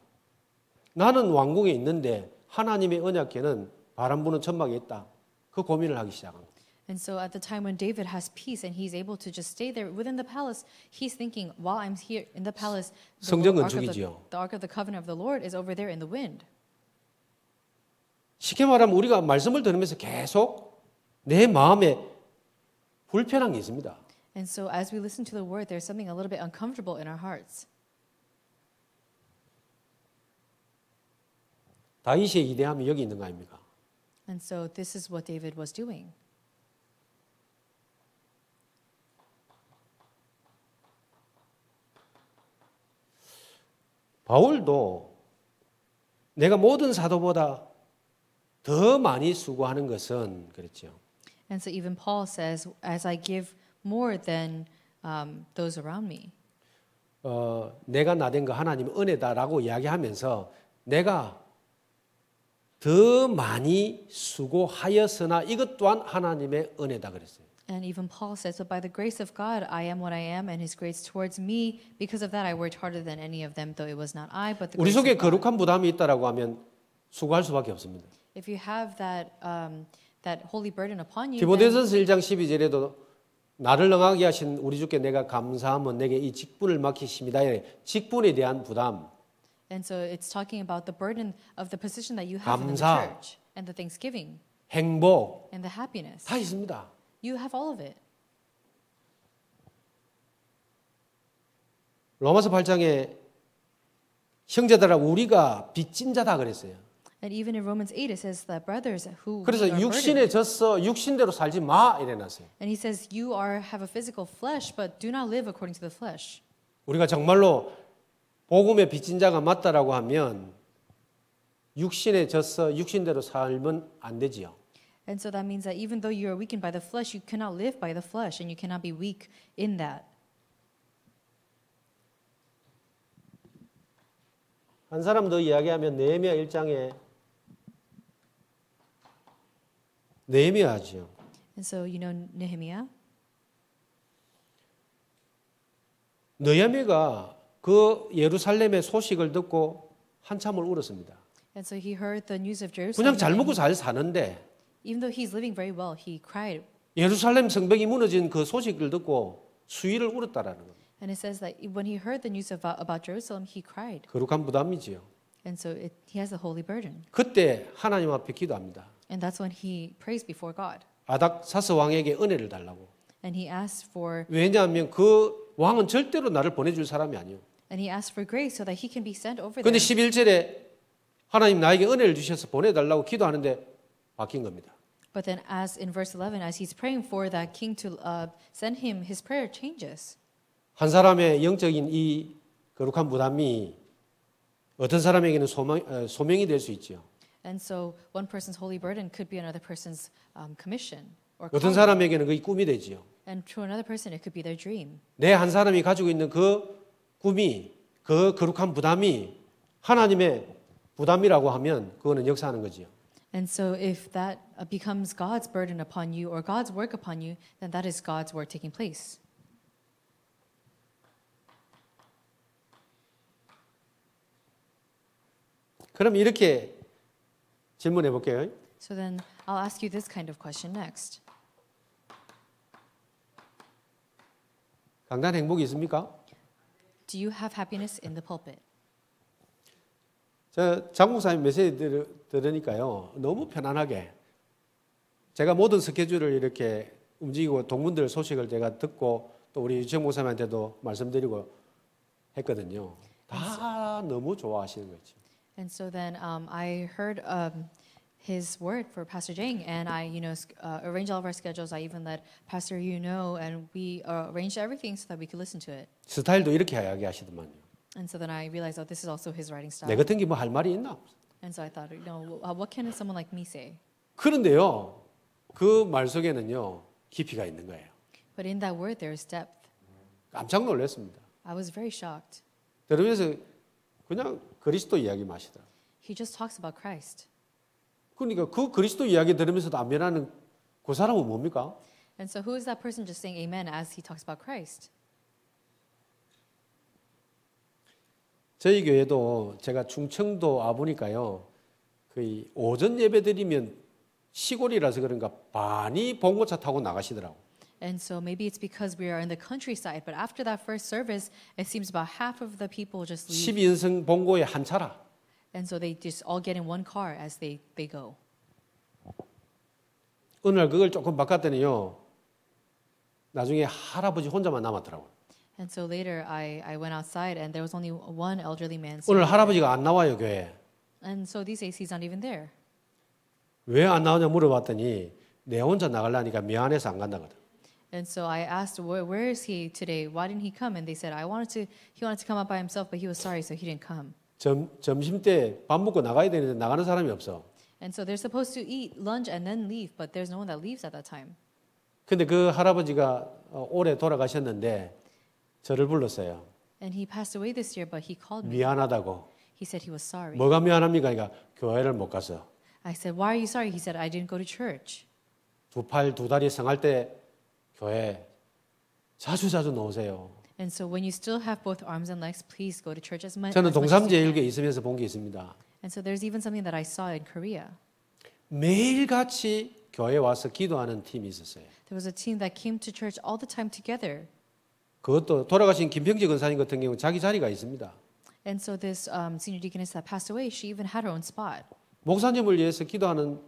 나는 왕궁에 있는데 하나님의 언약궤는 바람 부는 천막에 있다. 그 고민을 하기 시작합니다. And so at the time when David has peace and he's able to just stay there within the palace, he's thinking, while I'm here in the palace, the, ark of the, the ark of the covenant of the Lord is over there in the wind. 쉽게 말하면 우리가 말씀을 들으면서 계속 내 마음에 불편한 게 있습니다. And so as we listen to the word, there's something a little bit uncomfortable in our hearts. 다윗의 이대함이 여기 있는 거 아닙니까? And so this is what David was doing. 바울도 내가 모든 사도보다 더 많이 수고하는 것은 그랬죠. And so even Paul says, as I give more than um, those around me. 어, 내가 나된 거 하나님 은혜다라고 이야기하면서 내가 더 많이 수고하였으나 이것 또한 하나님의 은혜다 그랬어요. And even Paul says, "But by the grace of God, I am what I am, and His grace towards me. Because of that, I worked harder than any of them, though it was not I, but the 우리 grace 속에 of 거룩한 부담이 있다라고 하면 수고할 수밖에 없습니다. If you have that um, that holy burden upon you. 디모데전서 1장 12절에도 나를 능하게 하신 우리 주께 내가 감사함은 내게 이 직분을 맡기십니다. 직분에 대한 부담. And so it's talking about the burden of the position that you have 감사, in the church and the thanksgiving. 행복. And the happiness. 다 있습니다. You have all of it. 로마서 8장에 형제들아 우리가 빚진 자다 그랬어요. And even in Romans 8 it says that brothers who 그래서 are 육신에 졌어 육신대로 살지 마 이래놨어요. and he says you are have a physical flesh but do not live according to the flesh. 우리가 정말로 복음의 빚진 자가 맞다라고 하면 육신에 졌어 육신대로 살면 안 되지요. And so that means that even though you are weakened by the flesh you cannot live by the flesh and you cannot be weak in that. 한 사람 더 이야기하면 네헤미야 1장에 네헤미야지요. And so you know Nehemiah? 느헤미가 그 예루살렘의 소식을 듣고 한참을 울었습니다. And so he heard the news of Jerusalem. 그냥 잘 먹고 잘 사는데 Even though he's living very well, he cried. 예루살렘 성벽이 무너진 그 소식을 듣고 수위를 울었다라는 겁니다. And it says that when he heard the news about, about Jerusalem, he cried. 거룩한 부담이지요. And so it, he has a holy burden. 그때 하나님 앞에 기도합니다. And that's when he prays before God. 아닥사스 왕에게 은혜를 달라고. And he asked for 왜냐하면 그 왕은 절대로 나를 보내줄 사람이 아니요. And he asked for grace so that he can be sent over. 근데 11절에 하나님 나에게 은혜를 주셔서 보내달라고 기도하는데 바뀐 겁니다. But then, as in verse 11, as he's praying for that king to uh, send him, his prayer changes. 한 사람의 영적인 이 거룩한 부담이 어떤 사람에게는 소망, 소명이 될 수 있지요. And so one person's holy burden could be another person's um, commission or 어떤 calling. 사람에게는 그게 꿈이 되지요. And to another person it could be their dream. 내한 사람이 가지고 있는 그 꿈이 그 거룩한 부담이 하나님의 부담이라고 하면 그거는 역사하는 거지요. And so if that becomes God's burden upon you or God's work upon you, then that is God's work taking place. 그럼 이렇게 질문해 볼게요. So then I'll ask you this kind of question next. 강단 행복이 있습니까? Do you have happiness in the pulpit? 저 장국사님 메시지 들, 들으니까요 너무 편안하게 제가 모든 스케줄을 이렇게 움직이고 동문들 소식을 제가 듣고 또 우리 유채 목사님한테도 말씀드리고 했거든요. 다 너무 좋아하시는 거죠. And so then um, I heard um, his word for Pastor Jing, and I, you know, uh, arranged all of our schedules. I even let Pastor you know, and we uh, arranged everything so that we could listen to it. 스타일도 이렇게 이야기하시더만요. And so then I realized, oh, this is also his writing style. 내 같은 게뭐 할 말이 있나? And so I thought, you know, uh, what can someone like me say? 그런데요, 그 말 속에는요 깊이가 있는 거예요. But in that word there is depth. 깜짝 놀랐습니다. I was very shocked. 들으면서 그냥 그리스도 이야기마시더라고요 그러니까 그 그리스도 이야기 들으면서도 아멘 하는 그 사람은 뭡니까? And so who is that person just saying amen as he talks about Christ? 저희 교회도 제가 충청도 와보니까요. 그 오전 예배 드리면 시골이라서 그런가 반이 봉고차 타고 나가시더라고요. And so maybe it's because we are in the countryside, but after that first service, it seems about half of the people just leave. 12인승 봉고에 한 차라. And so they just all get in one car as they, they go. 오늘 그걸 조금 바꿨더니요. 나중에 할아버지 혼자만 남았더라고요. And so later I, I went outside and there was only one elderly man. 오늘 할아버지가 안 나와요, 교회. And so these days he's not even there. 왜안 나오냐 물어봤더니 내 혼자 나가려니까 미안해서 안 간다거든. And so I asked, where, where is he today? Why didn't he come? And they said, I wanted to, he wanted to come up by himself, but he was sorry, so he didn't come. 점, 밥 먹고 나가야 되는데 나가는 사람이 없어. And so they're supposed to eat lunch and then leave, but there's no one that leaves at that time. 근데 그 할아버지가 오래 돌아가셨는데 저를 불렀어요. And he passed away this year, but he called me. 미안하다고. He said he was sorry. 뭐가 미안합니까? 그러니까 교회를 못 가서. I said, why are you sorry? He said, I didn't go to church. 두 다리 성할 때 교회 자주 자주 넣으세요. And so when you still have both arms and legs, please go to church as much. 저는 as much as 동삼제 you 일기 can. 있으면서 본 게 있습니다. And so there's even something that I saw in Korea. 매일 같이 교회 와서 기도하는 팀이 있었어요. There was a team that came to church all the time together. 그것도 돌아가신 김병지 권사님 같은 경우 자기 자리가 있습니다. And so this um, senior deaconess that passed away, she even had her own spot. 목사님을 위해서 기도하는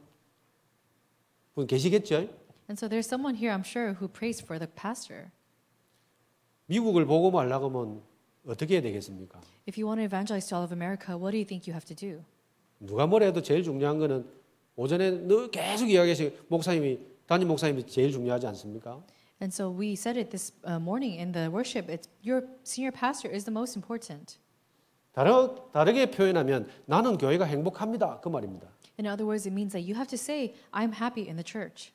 분 계시겠죠? And so there's someone here, I'm sure, who prays for the pastor. 미국을 복음하려고 하면 어떻게 해야 되겠습니까? If you want to evangelize to all of America, what do you think you have to do? 누가 뭐래도 제일 중요한 거는 오전에 늘 계속 이야기하시 목사님이 단임 목사님이 제일 중요하지 않습니까? And so we said it this uh, morning in the worship. It's your senior pastor is the most important. 다르, 다르게 표현하면 나는 교회가 행복합니다. 그 말입니다. In other words, it means that you have to say I'm happy in the church.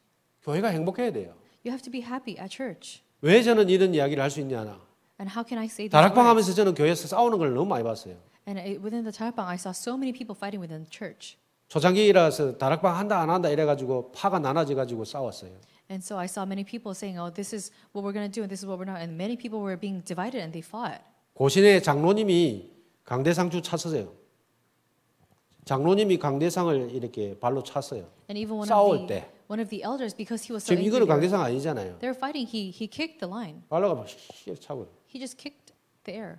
교회가 행복해야 돼요. You have to be happy at church. 왜 저는 이런 이야기를 할 수 있냐나? And how can I say 다락방 하면서 저는 교회에서 싸우는 걸 너무 많이 봤어요. And within the 다락방, I saw so many people fighting within the church. 초창기라서 다락방 한다 안 한다 이래가지고 파가 나눠져가지고 싸웠어요. And so I saw many people saying, "Oh, this is what we're going to do, and this is what we're not." And many people were being divided, and they fought. 고신의 장로님이 강대상주 찼어요. 장로님이 강대상을 이렇게 발로 찼어요. 싸울 때. one of the elders because he was so 지금 angry. 이거는 관계상 아니잖아요. They're fighting. He he kicked the line. 발로가 막 씨, 차고. He just kicked the air.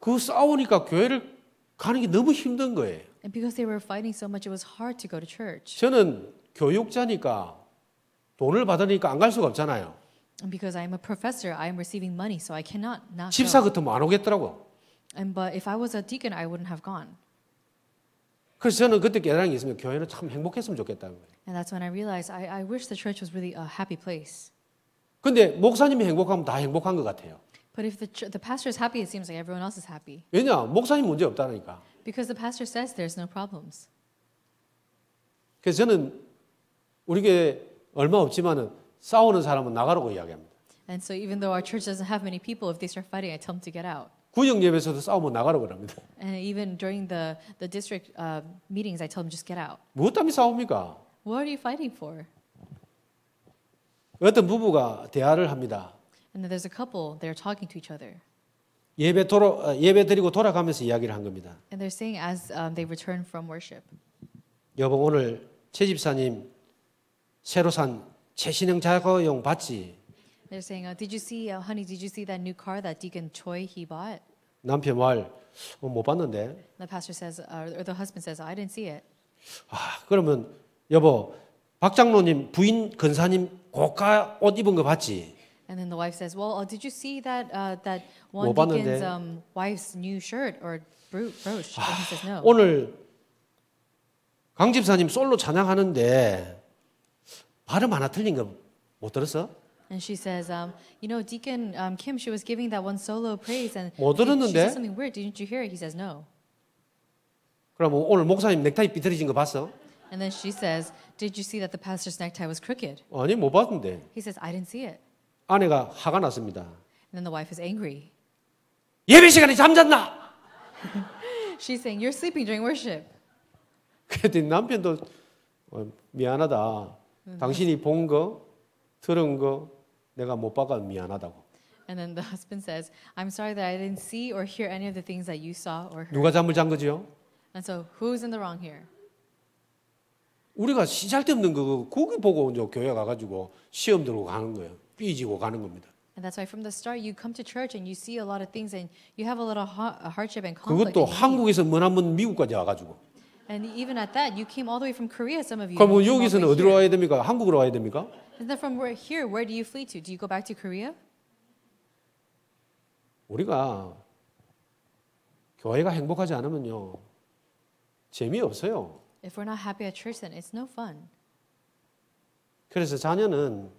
그 싸우니까 교회를 가는 게 너무 힘든 거예요. And because they were fighting so much, it was hard to go to church. 저는 교육자니까 돈을 받으니까 안 갈 수가 없잖아요. And because I'm a professor, I am receiving money, so I cannot not. 집사 go. 같으면 안 오겠더라고. And but if I was a deacon, I wouldn't have gone. 그래서 저는 그때 깨달은 게있습니 교회는 참 행복했으면 좋겠다는 거예요. And that's when I realized I, I wish the church was really a happy place. 근데 목사님이 행복하면 다 행복한 것 같아요. But if the, the pastor is happy, it seems like everyone else is happy. 왜냐? 목사님 문제 없다니까. Because the pastor says there's no problems. 그래서 저는 우리게 얼마 없지만은 싸우는 사람은 나가라고 이야기합니다. And so even though our church doesn't have many people, if they start fighting, I tell them to get out. 구역 예배에서도 싸우면 나가라고 합니다. And even during the the district uh, meetings, I tell them just get out. 무엇 때문에 싸웁니까? What are you fighting for? 어떤 부부가 대화를 합니다. And there's a couple they're talking to each other. 예배 돌아 예배 드리고 돌아가면서 이야기를 한 겁니다. And they're saying as um, they return from worship. 여보 오늘 최 집사님 새로 산 최신형 자가용 봤지? They're saying, uh, "Did you see, uh, honey? Did you see that new car that Deacon Choi he bought?" 남편 말, 어, 못 봤는데. The pastor says, uh, or the husband says, "I didn't see it." 아, 그러면 여보, 박 장로님 부인 근사님 고가 옷 입은 거 봤지? And then the wife says, "Well, uh, did you see that uh, that one 못 Deacon's 봤는데. um, wife's new shirt or bro- brooch?" And he says, "No." 오늘 강 집사님 솔로 찬양하는데 발음 하나 틀린 거 못 들었어? And she says, um, you know, Deacon um, Kim, she was giving that one solo praise, and 뭐 she said something weird. Didn't you hear it? He says, no. 그럼 오늘 목사님 넥타이 삐뚤어진 거 봤어? And then she says, did you see that the pastor's necktie was crooked? 아니 못 봤는데 He says, I didn't see it. 아내가 화가 났습니다. And then the wife is angry. 예배 시간에 잠잤나? She's saying, you're sleeping during worship. 그랬더니 남편도 어, 미안하다. 당신이 본거 들은 거 내가 못 봐가 미안하다고. And then the husband says, "I'm sorry that I didn't see or hear any of the things that you saw or heard." 누가 잠을 잔 거지요? And so who's in the wrong here? 우리가 시잘데없는 거 거기 보고 이제 교회 가가지고 시험 들고 가는 거예요. 삐지고 가는 겁니다. And that's why from the start you come to church and you see a lot of things and you have a lot of hardship and conflict. 그것도 한국에서 먼한번 미국까지 와가지고. And even at that, you came all the way from Korea. Some of you. 그럼 여기서는 어디로 와야 됩니까? 한국으로 와야 됩니까? And then from where, here, where do you flee to? Do you go back to Korea? 우리가 교회가 행복하지 않으면요 재미없어요. If we're not happy at church, then it's no fun. 그래서 자녀는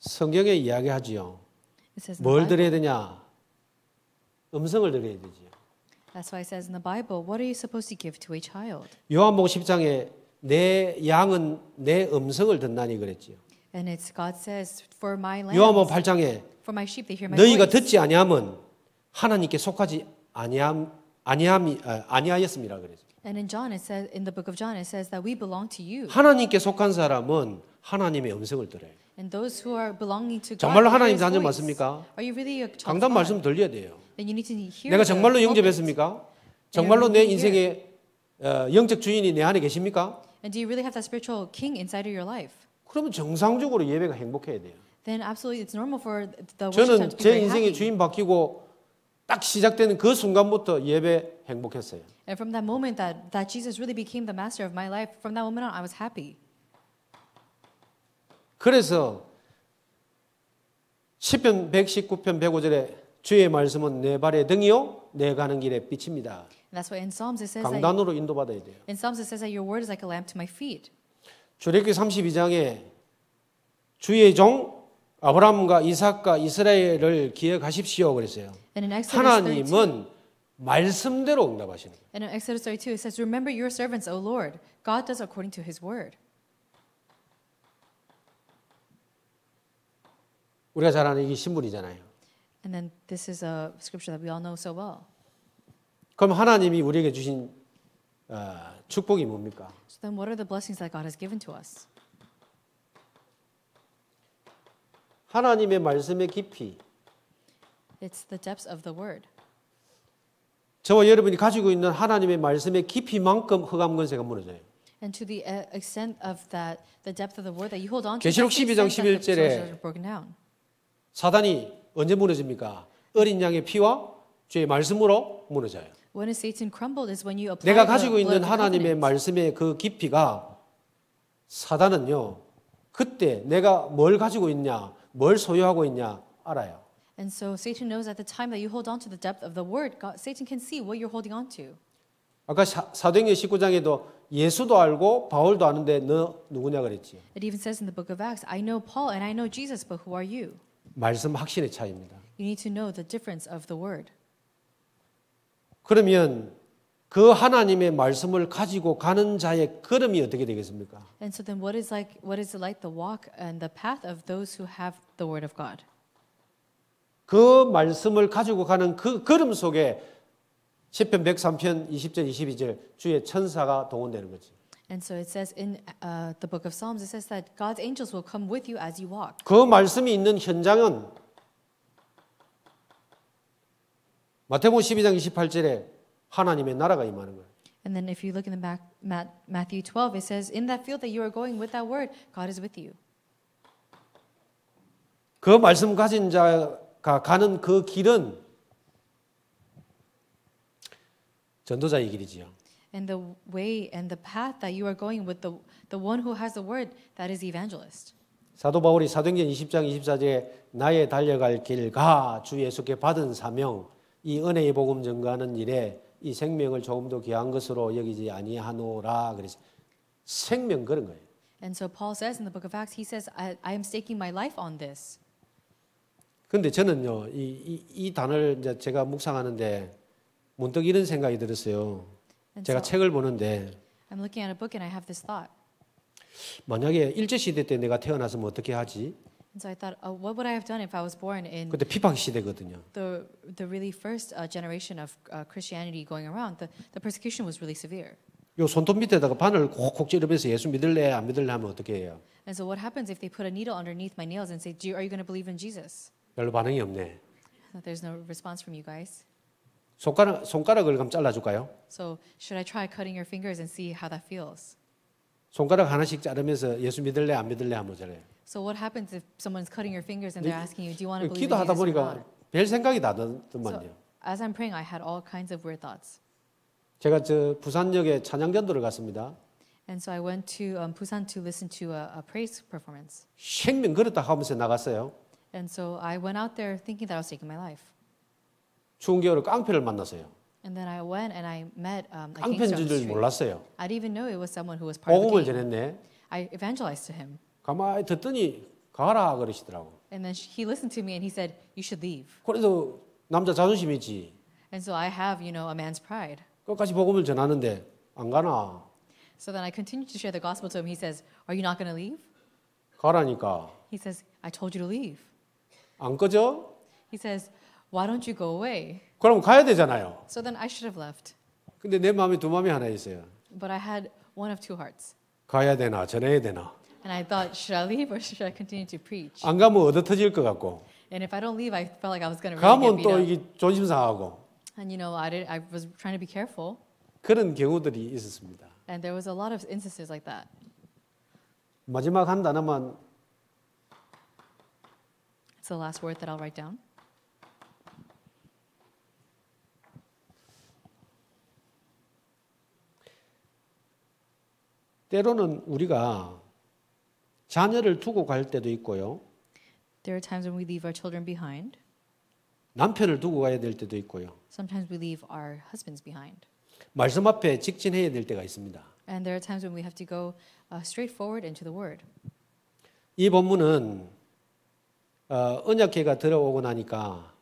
성경에 이야기하지요. 뭘 들어야 되냐? 음성을 들어야 되지요. That's why it says in the Bible, what are you supposed to give to a child? 요한복음 10장에 내 양은 내 음성을 듣나니 그랬지요. And it's God says, for my lambs, 요한복음 8장에 for my sheep, they hear my 너희가 voice. 듣지 아니함은 하나님께 속하지 아니함 아니함이 아, 아니하였음이라 그랬죠. And in John, it says in the book of John, it says that we belong to you. 하나님께 속한 사람은 하나님의 음성을 들어요. And those who are belonging to God, 정말로 하나님 자녀 맞습니까? Are you really a 강단 말씀 들려야 돼요. Then you need to hear 내가 정말로 영접했습니까? 정말로 내 인생의 어, 영적 주인이 내 안에 계십니까? And do you really have that spiritual king inside of your life? 그러면 정상적으로 예배가 행복해야 돼요. Then absolutely it's normal for the worship 저는 to be 제 인생의 주인 바뀌고 딱 시작되는 그 순간부터 예배 행복했어요. And from that moment that that Jesus really became the master of my life, from that moment on I was happy. 그래서 시편 119편 105절에 주의 말씀은 내 발의 등이요 내 가는 길의 빛입니다. That's why in Psalms it says 강단으로 인도받아야 돼요. In Psalms it says that your word is like a lamp to my feet. 출애굽기 32장에 주의 종 아브라함과 이삭과 이스라엘을 기억하십시오 그랬어요. 하나님은 말씀대로 응답하시는 거예요. And in Exodus 32 it says remember your servants O Lord. God does according to his word. 우리가 잘 아는 이 신분이잖아요. And then this is a scripture that we all know so well. 그럼 하나님이 우리에게 주신 어, 축복이 뭡니까? So then what are the blessings that God has given to us? 하나님의 말씀의 깊이. It's the depths of the word. 저와 여러분이 가지고 있는 하나님의 말씀의 깊이만큼 흑암 권세가 무너져요. And to the extent of that, the depth of the word that you hold on to. 계시록 12장 11절에 사단이 언제 무너집니까? 어린 양의 피와 주의 말씀으로 무너져요. 내가 가지고 있는 하나님의 말씀의 그 깊이가 사단은요. 그때 내가 뭘 가지고 있냐, 뭘 소유하고 있냐 알아요. And so Satan knows at the time that you hold on to the depth of the word, God, Satan can see what you're holding on to. 아까 사도행전 19장에도 예수도 알고 바울도 아는데 너 누구냐 그랬지. It even says in the book of Acts, I know Paul and I know Jesus, but who are you? 말씀 확신의 차이입니다. You need to know the difference of the word. 그러면 그 하나님의 말씀을 가지고 가는 자의 걸음이 어떻게 되겠습니까? And so then what is like what is like the walk and the path of those who have the word of God? 그 말씀을 가지고 가는 그 걸음 속에 시편 103편 20절 22절 주의 천사가 동원되는 거지. And so it says in uh, the book of Psalms, it says that God's angels will come with you as you walk. 그 말씀이 있는 현장은 마태복음 12장 28절에 하나님의 나라가 임하는 거예요. And then if you look in the back, Matthew 12, it says, "In that field that you are going with that word, God is with you." 그 말씀 가진 자가 가는 그 길은 전도자의 길이지요. and the way and the path that you are going with the the one who has the word that is evangelist. 사도 바울이 사도행전 20장 24절에 나의 달려갈 길가 주 예수께 받은 사명 이 은혜의 복음 전가하는 일에 이 생명을 조금 더 귀한 것으로 여기지 아니하노라 그래서 생명 그런 거예요. And so Paul says in the book of Acts, he says, I, I am staking my life on this. 근데 저는요 이, 이, 이 단어를 이제 제가 묵상하는데 문득 이런 생각이 들었어요. 제가 so, 책을 보는데 I'm looking at a book and I have this thought. 만약에 일제 시대 때 내가 태어났으면 어떻게 하지? And so I thought, oh, what would I have done if I was born in? 그때 피박 시대거든요. The the really first uh, generation of uh, Christianity going around, the the persecution was really severe. 요 손톱 밑에다가 바늘 콕콕 찌르면서 예수 믿을래 안 믿을래 하면 어떻게 해요? And so what happens if they put a needle underneath my nails and say, "Do are you going to believe in Jesus?" 별로 반응이 없네. There's no response from you guys. 손가락 손가락을 그럼 잘라 줄까요? So should I try cutting your fingers and see how that feels? 손가락 하나씩 자르면서 예수 믿을래 안 믿을래 하면 잘해요. So what happens if someone's cutting your fingers and they're asking you, do you want to believe in Jesus? 기도하다 보니까 별 생각이 나더만요. So, as I'm praying, I had all kinds of weird thoughts. 제가 저 부산역에 찬양전도를 갔습니다. And so I went to um, Busan to listen to a, a praise performance. 생명 걸었다 하면서 나갔어요. And so I went out there thinking that I was taking my life. 추운 겨울에 깡패를 만났어요. And then I went and I met um, a 깡패인 줄 몰랐어요. I didn't even know it was someone who was part of the. 복음을 전했네. I evangelized to him. 가만히 듣더니 가라 그러시더라고. And then he listened to me and he said, "You should leave." 그래도 남자 자존심이지. And so I have, you know, a man's pride. 끝까지 복음을 전하는데 안 가나. So then I continued to share the gospel to him. He says, "Are you not going to leave?" 가라니까. He says, "I told you to leave." 안 꺼져? He says, Why don't you go away? 그럼 가야 되잖아요. So then I should have left. 근데 내두 마음이 하나 있어요. But I had one of two hearts. 가야 되나 전해야 되나. And I thought, should I leave or should I continue to preach? 안 가면 얻어 터질 것 같고. And if I don't leave, I felt like I was going to really get beat up. 이게 조심 상하고. And you know, I, did, I was trying to be careful. 그런 경우들이 있었습니다. And there was a lot of instances like that. 마지막 한 단어만 It's the last word that I'll write down. 때로는 우리가 자녀를 두고 갈 때도 있고요. There are times when we leave our children behind. 남편을 두고 가야 될 때도 있고요. Sometimes we leave our husbands behind. 말씀 앞에 직진해야 될 때가 있습니다. And there are times when we have to go uh, straight forward into the word. 이 본문은 어, 언약회가 들어오고 나니까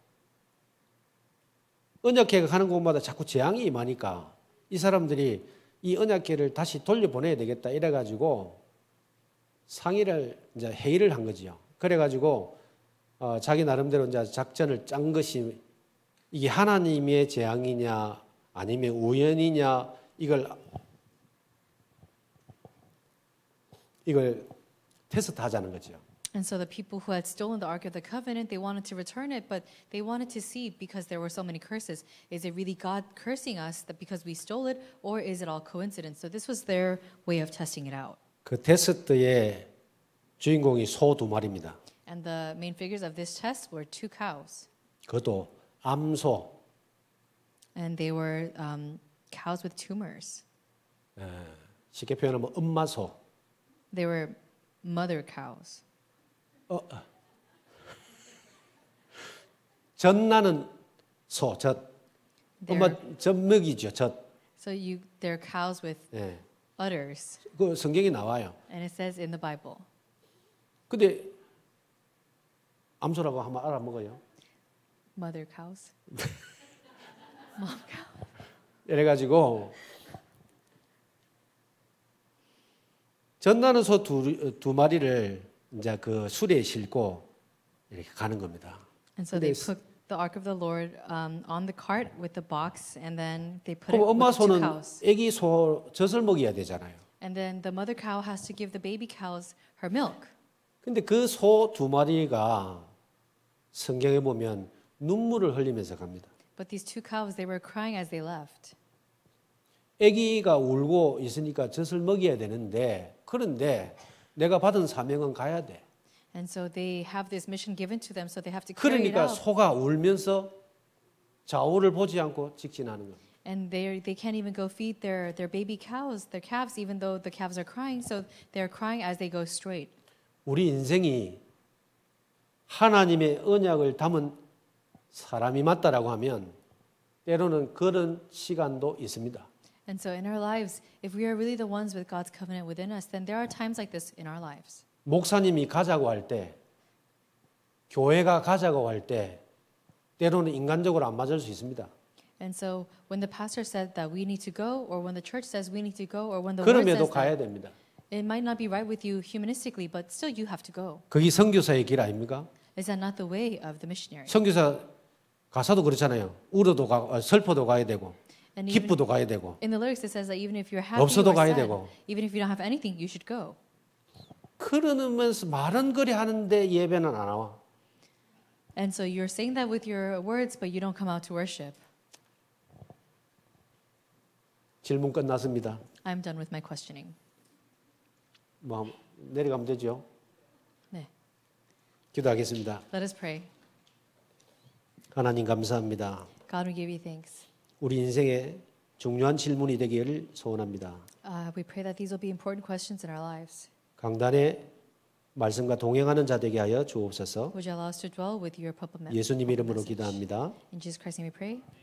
언약회가 가는 곳마다 자꾸 재앙이 임하니까 이 사람들이 이 언약계를 다시 돌려보내야 되겠다 이래가지고 상의를 이제 회의를 한 거지요. 그래가지고 어, 자기 나름대로 이제 작전을 짠 것이 이게 하나님의 재앙이냐 아니면 우연이냐 이걸 이걸 테스트하자는 거죠. And so the people who had stolen the Ark of the Covenant, they wanted to return it, but they wanted to see because there were so many curses. Is it really God cursing us that because we stole it, or is it all coincidence? So this was their way of testing it out. 그 테스트의 주인공이 소 마리입니다. And the main figures of this test were two cows. 그것도 암소. And they were um, cows with tumors. 에, 쉽게 표현하면 엄마소. They were mother cows. 어, 전나는 소, 젖. Their, 엄마 젖 먹이죠, 젖. So you they're cows with 예. udders. 그 성경에 나와요. And it says in the Bible. 근데 암소라고 한번 알아먹어요. Mother cows. Mom cow. 이래 가지고 전나는 소두두 마리를 이제 그 수레에 싣고 이렇게 가는 겁니다. And so they put the ark of the Lord um, on the cart with the box, and then they put it 그럼 엄마 with the two 소는 cows. 아기 소 젖을 먹여야 되잖아요. And then the mother cow has to give the baby cows her milk. 근데 그 소 두 마리가 성경에 보면 눈물을 흘리면서 갑니다. But these two cows, they were crying as they left. 아기가 울고 있으니까 젖을 먹여야 되는데 그런데 내가 받은 사명은 가야 돼. And so they have this mission given to them, so they have to carry it 그러니까 out. 소가 울면서 좌우를 보지 않고 직진하는 겁니다. And they they can't even go feed their their baby cows, their calves, even though the calves are crying. So they are crying as they go straight. 우리 인생이 하나님의 언약을 담은 사람이 맞다라고 하면 때로는 그런 시간도 있습니다. And so in our lives, if we are really the ones with God's covenant within us, then there are times like this in our lives. 목사님이 가자고 할 때, 교회가 가자고 할 때, 때로는 인간적으로 안 맞을 수 있습니다. And so when the pastor said that we need to go, or when the church says we need to go, or when the Lord says that, it might not be right with you humanistically, but still you have to go. 그게 선교사의 길 아닙니까? Is that not the way of the missionary? 선교사 가서도 그렇잖아요. 울어도 가, 슬퍼도 가야 되고. 기쁘도 가야 되고 In the lyrics it says that even if you're happy 없어도 가야 되고 even if you don't have anything, you should go. 그러면서 말은 그리 하는데 예배는 안 와. And so you're saying that with your words, but you don't come out to worship. 질문 끝났습니다. I'm done with my questioning. 뭐 내려가면 되죠? 네. 기도하겠습니다. Let us pray. 하나님 감사합니다. God, we give you thanks. 우리 인생에 중요한 질문이 되기를 소원합니다. Uh, we pray that these will be important questions in our lives. 강단의 말씀과 동행하는 자 되게 하여 주옵소서. Would you allow us to dwell with your pulpit message? 예수님 이름으로 기도합니다. In Jesus Christ's name we pray.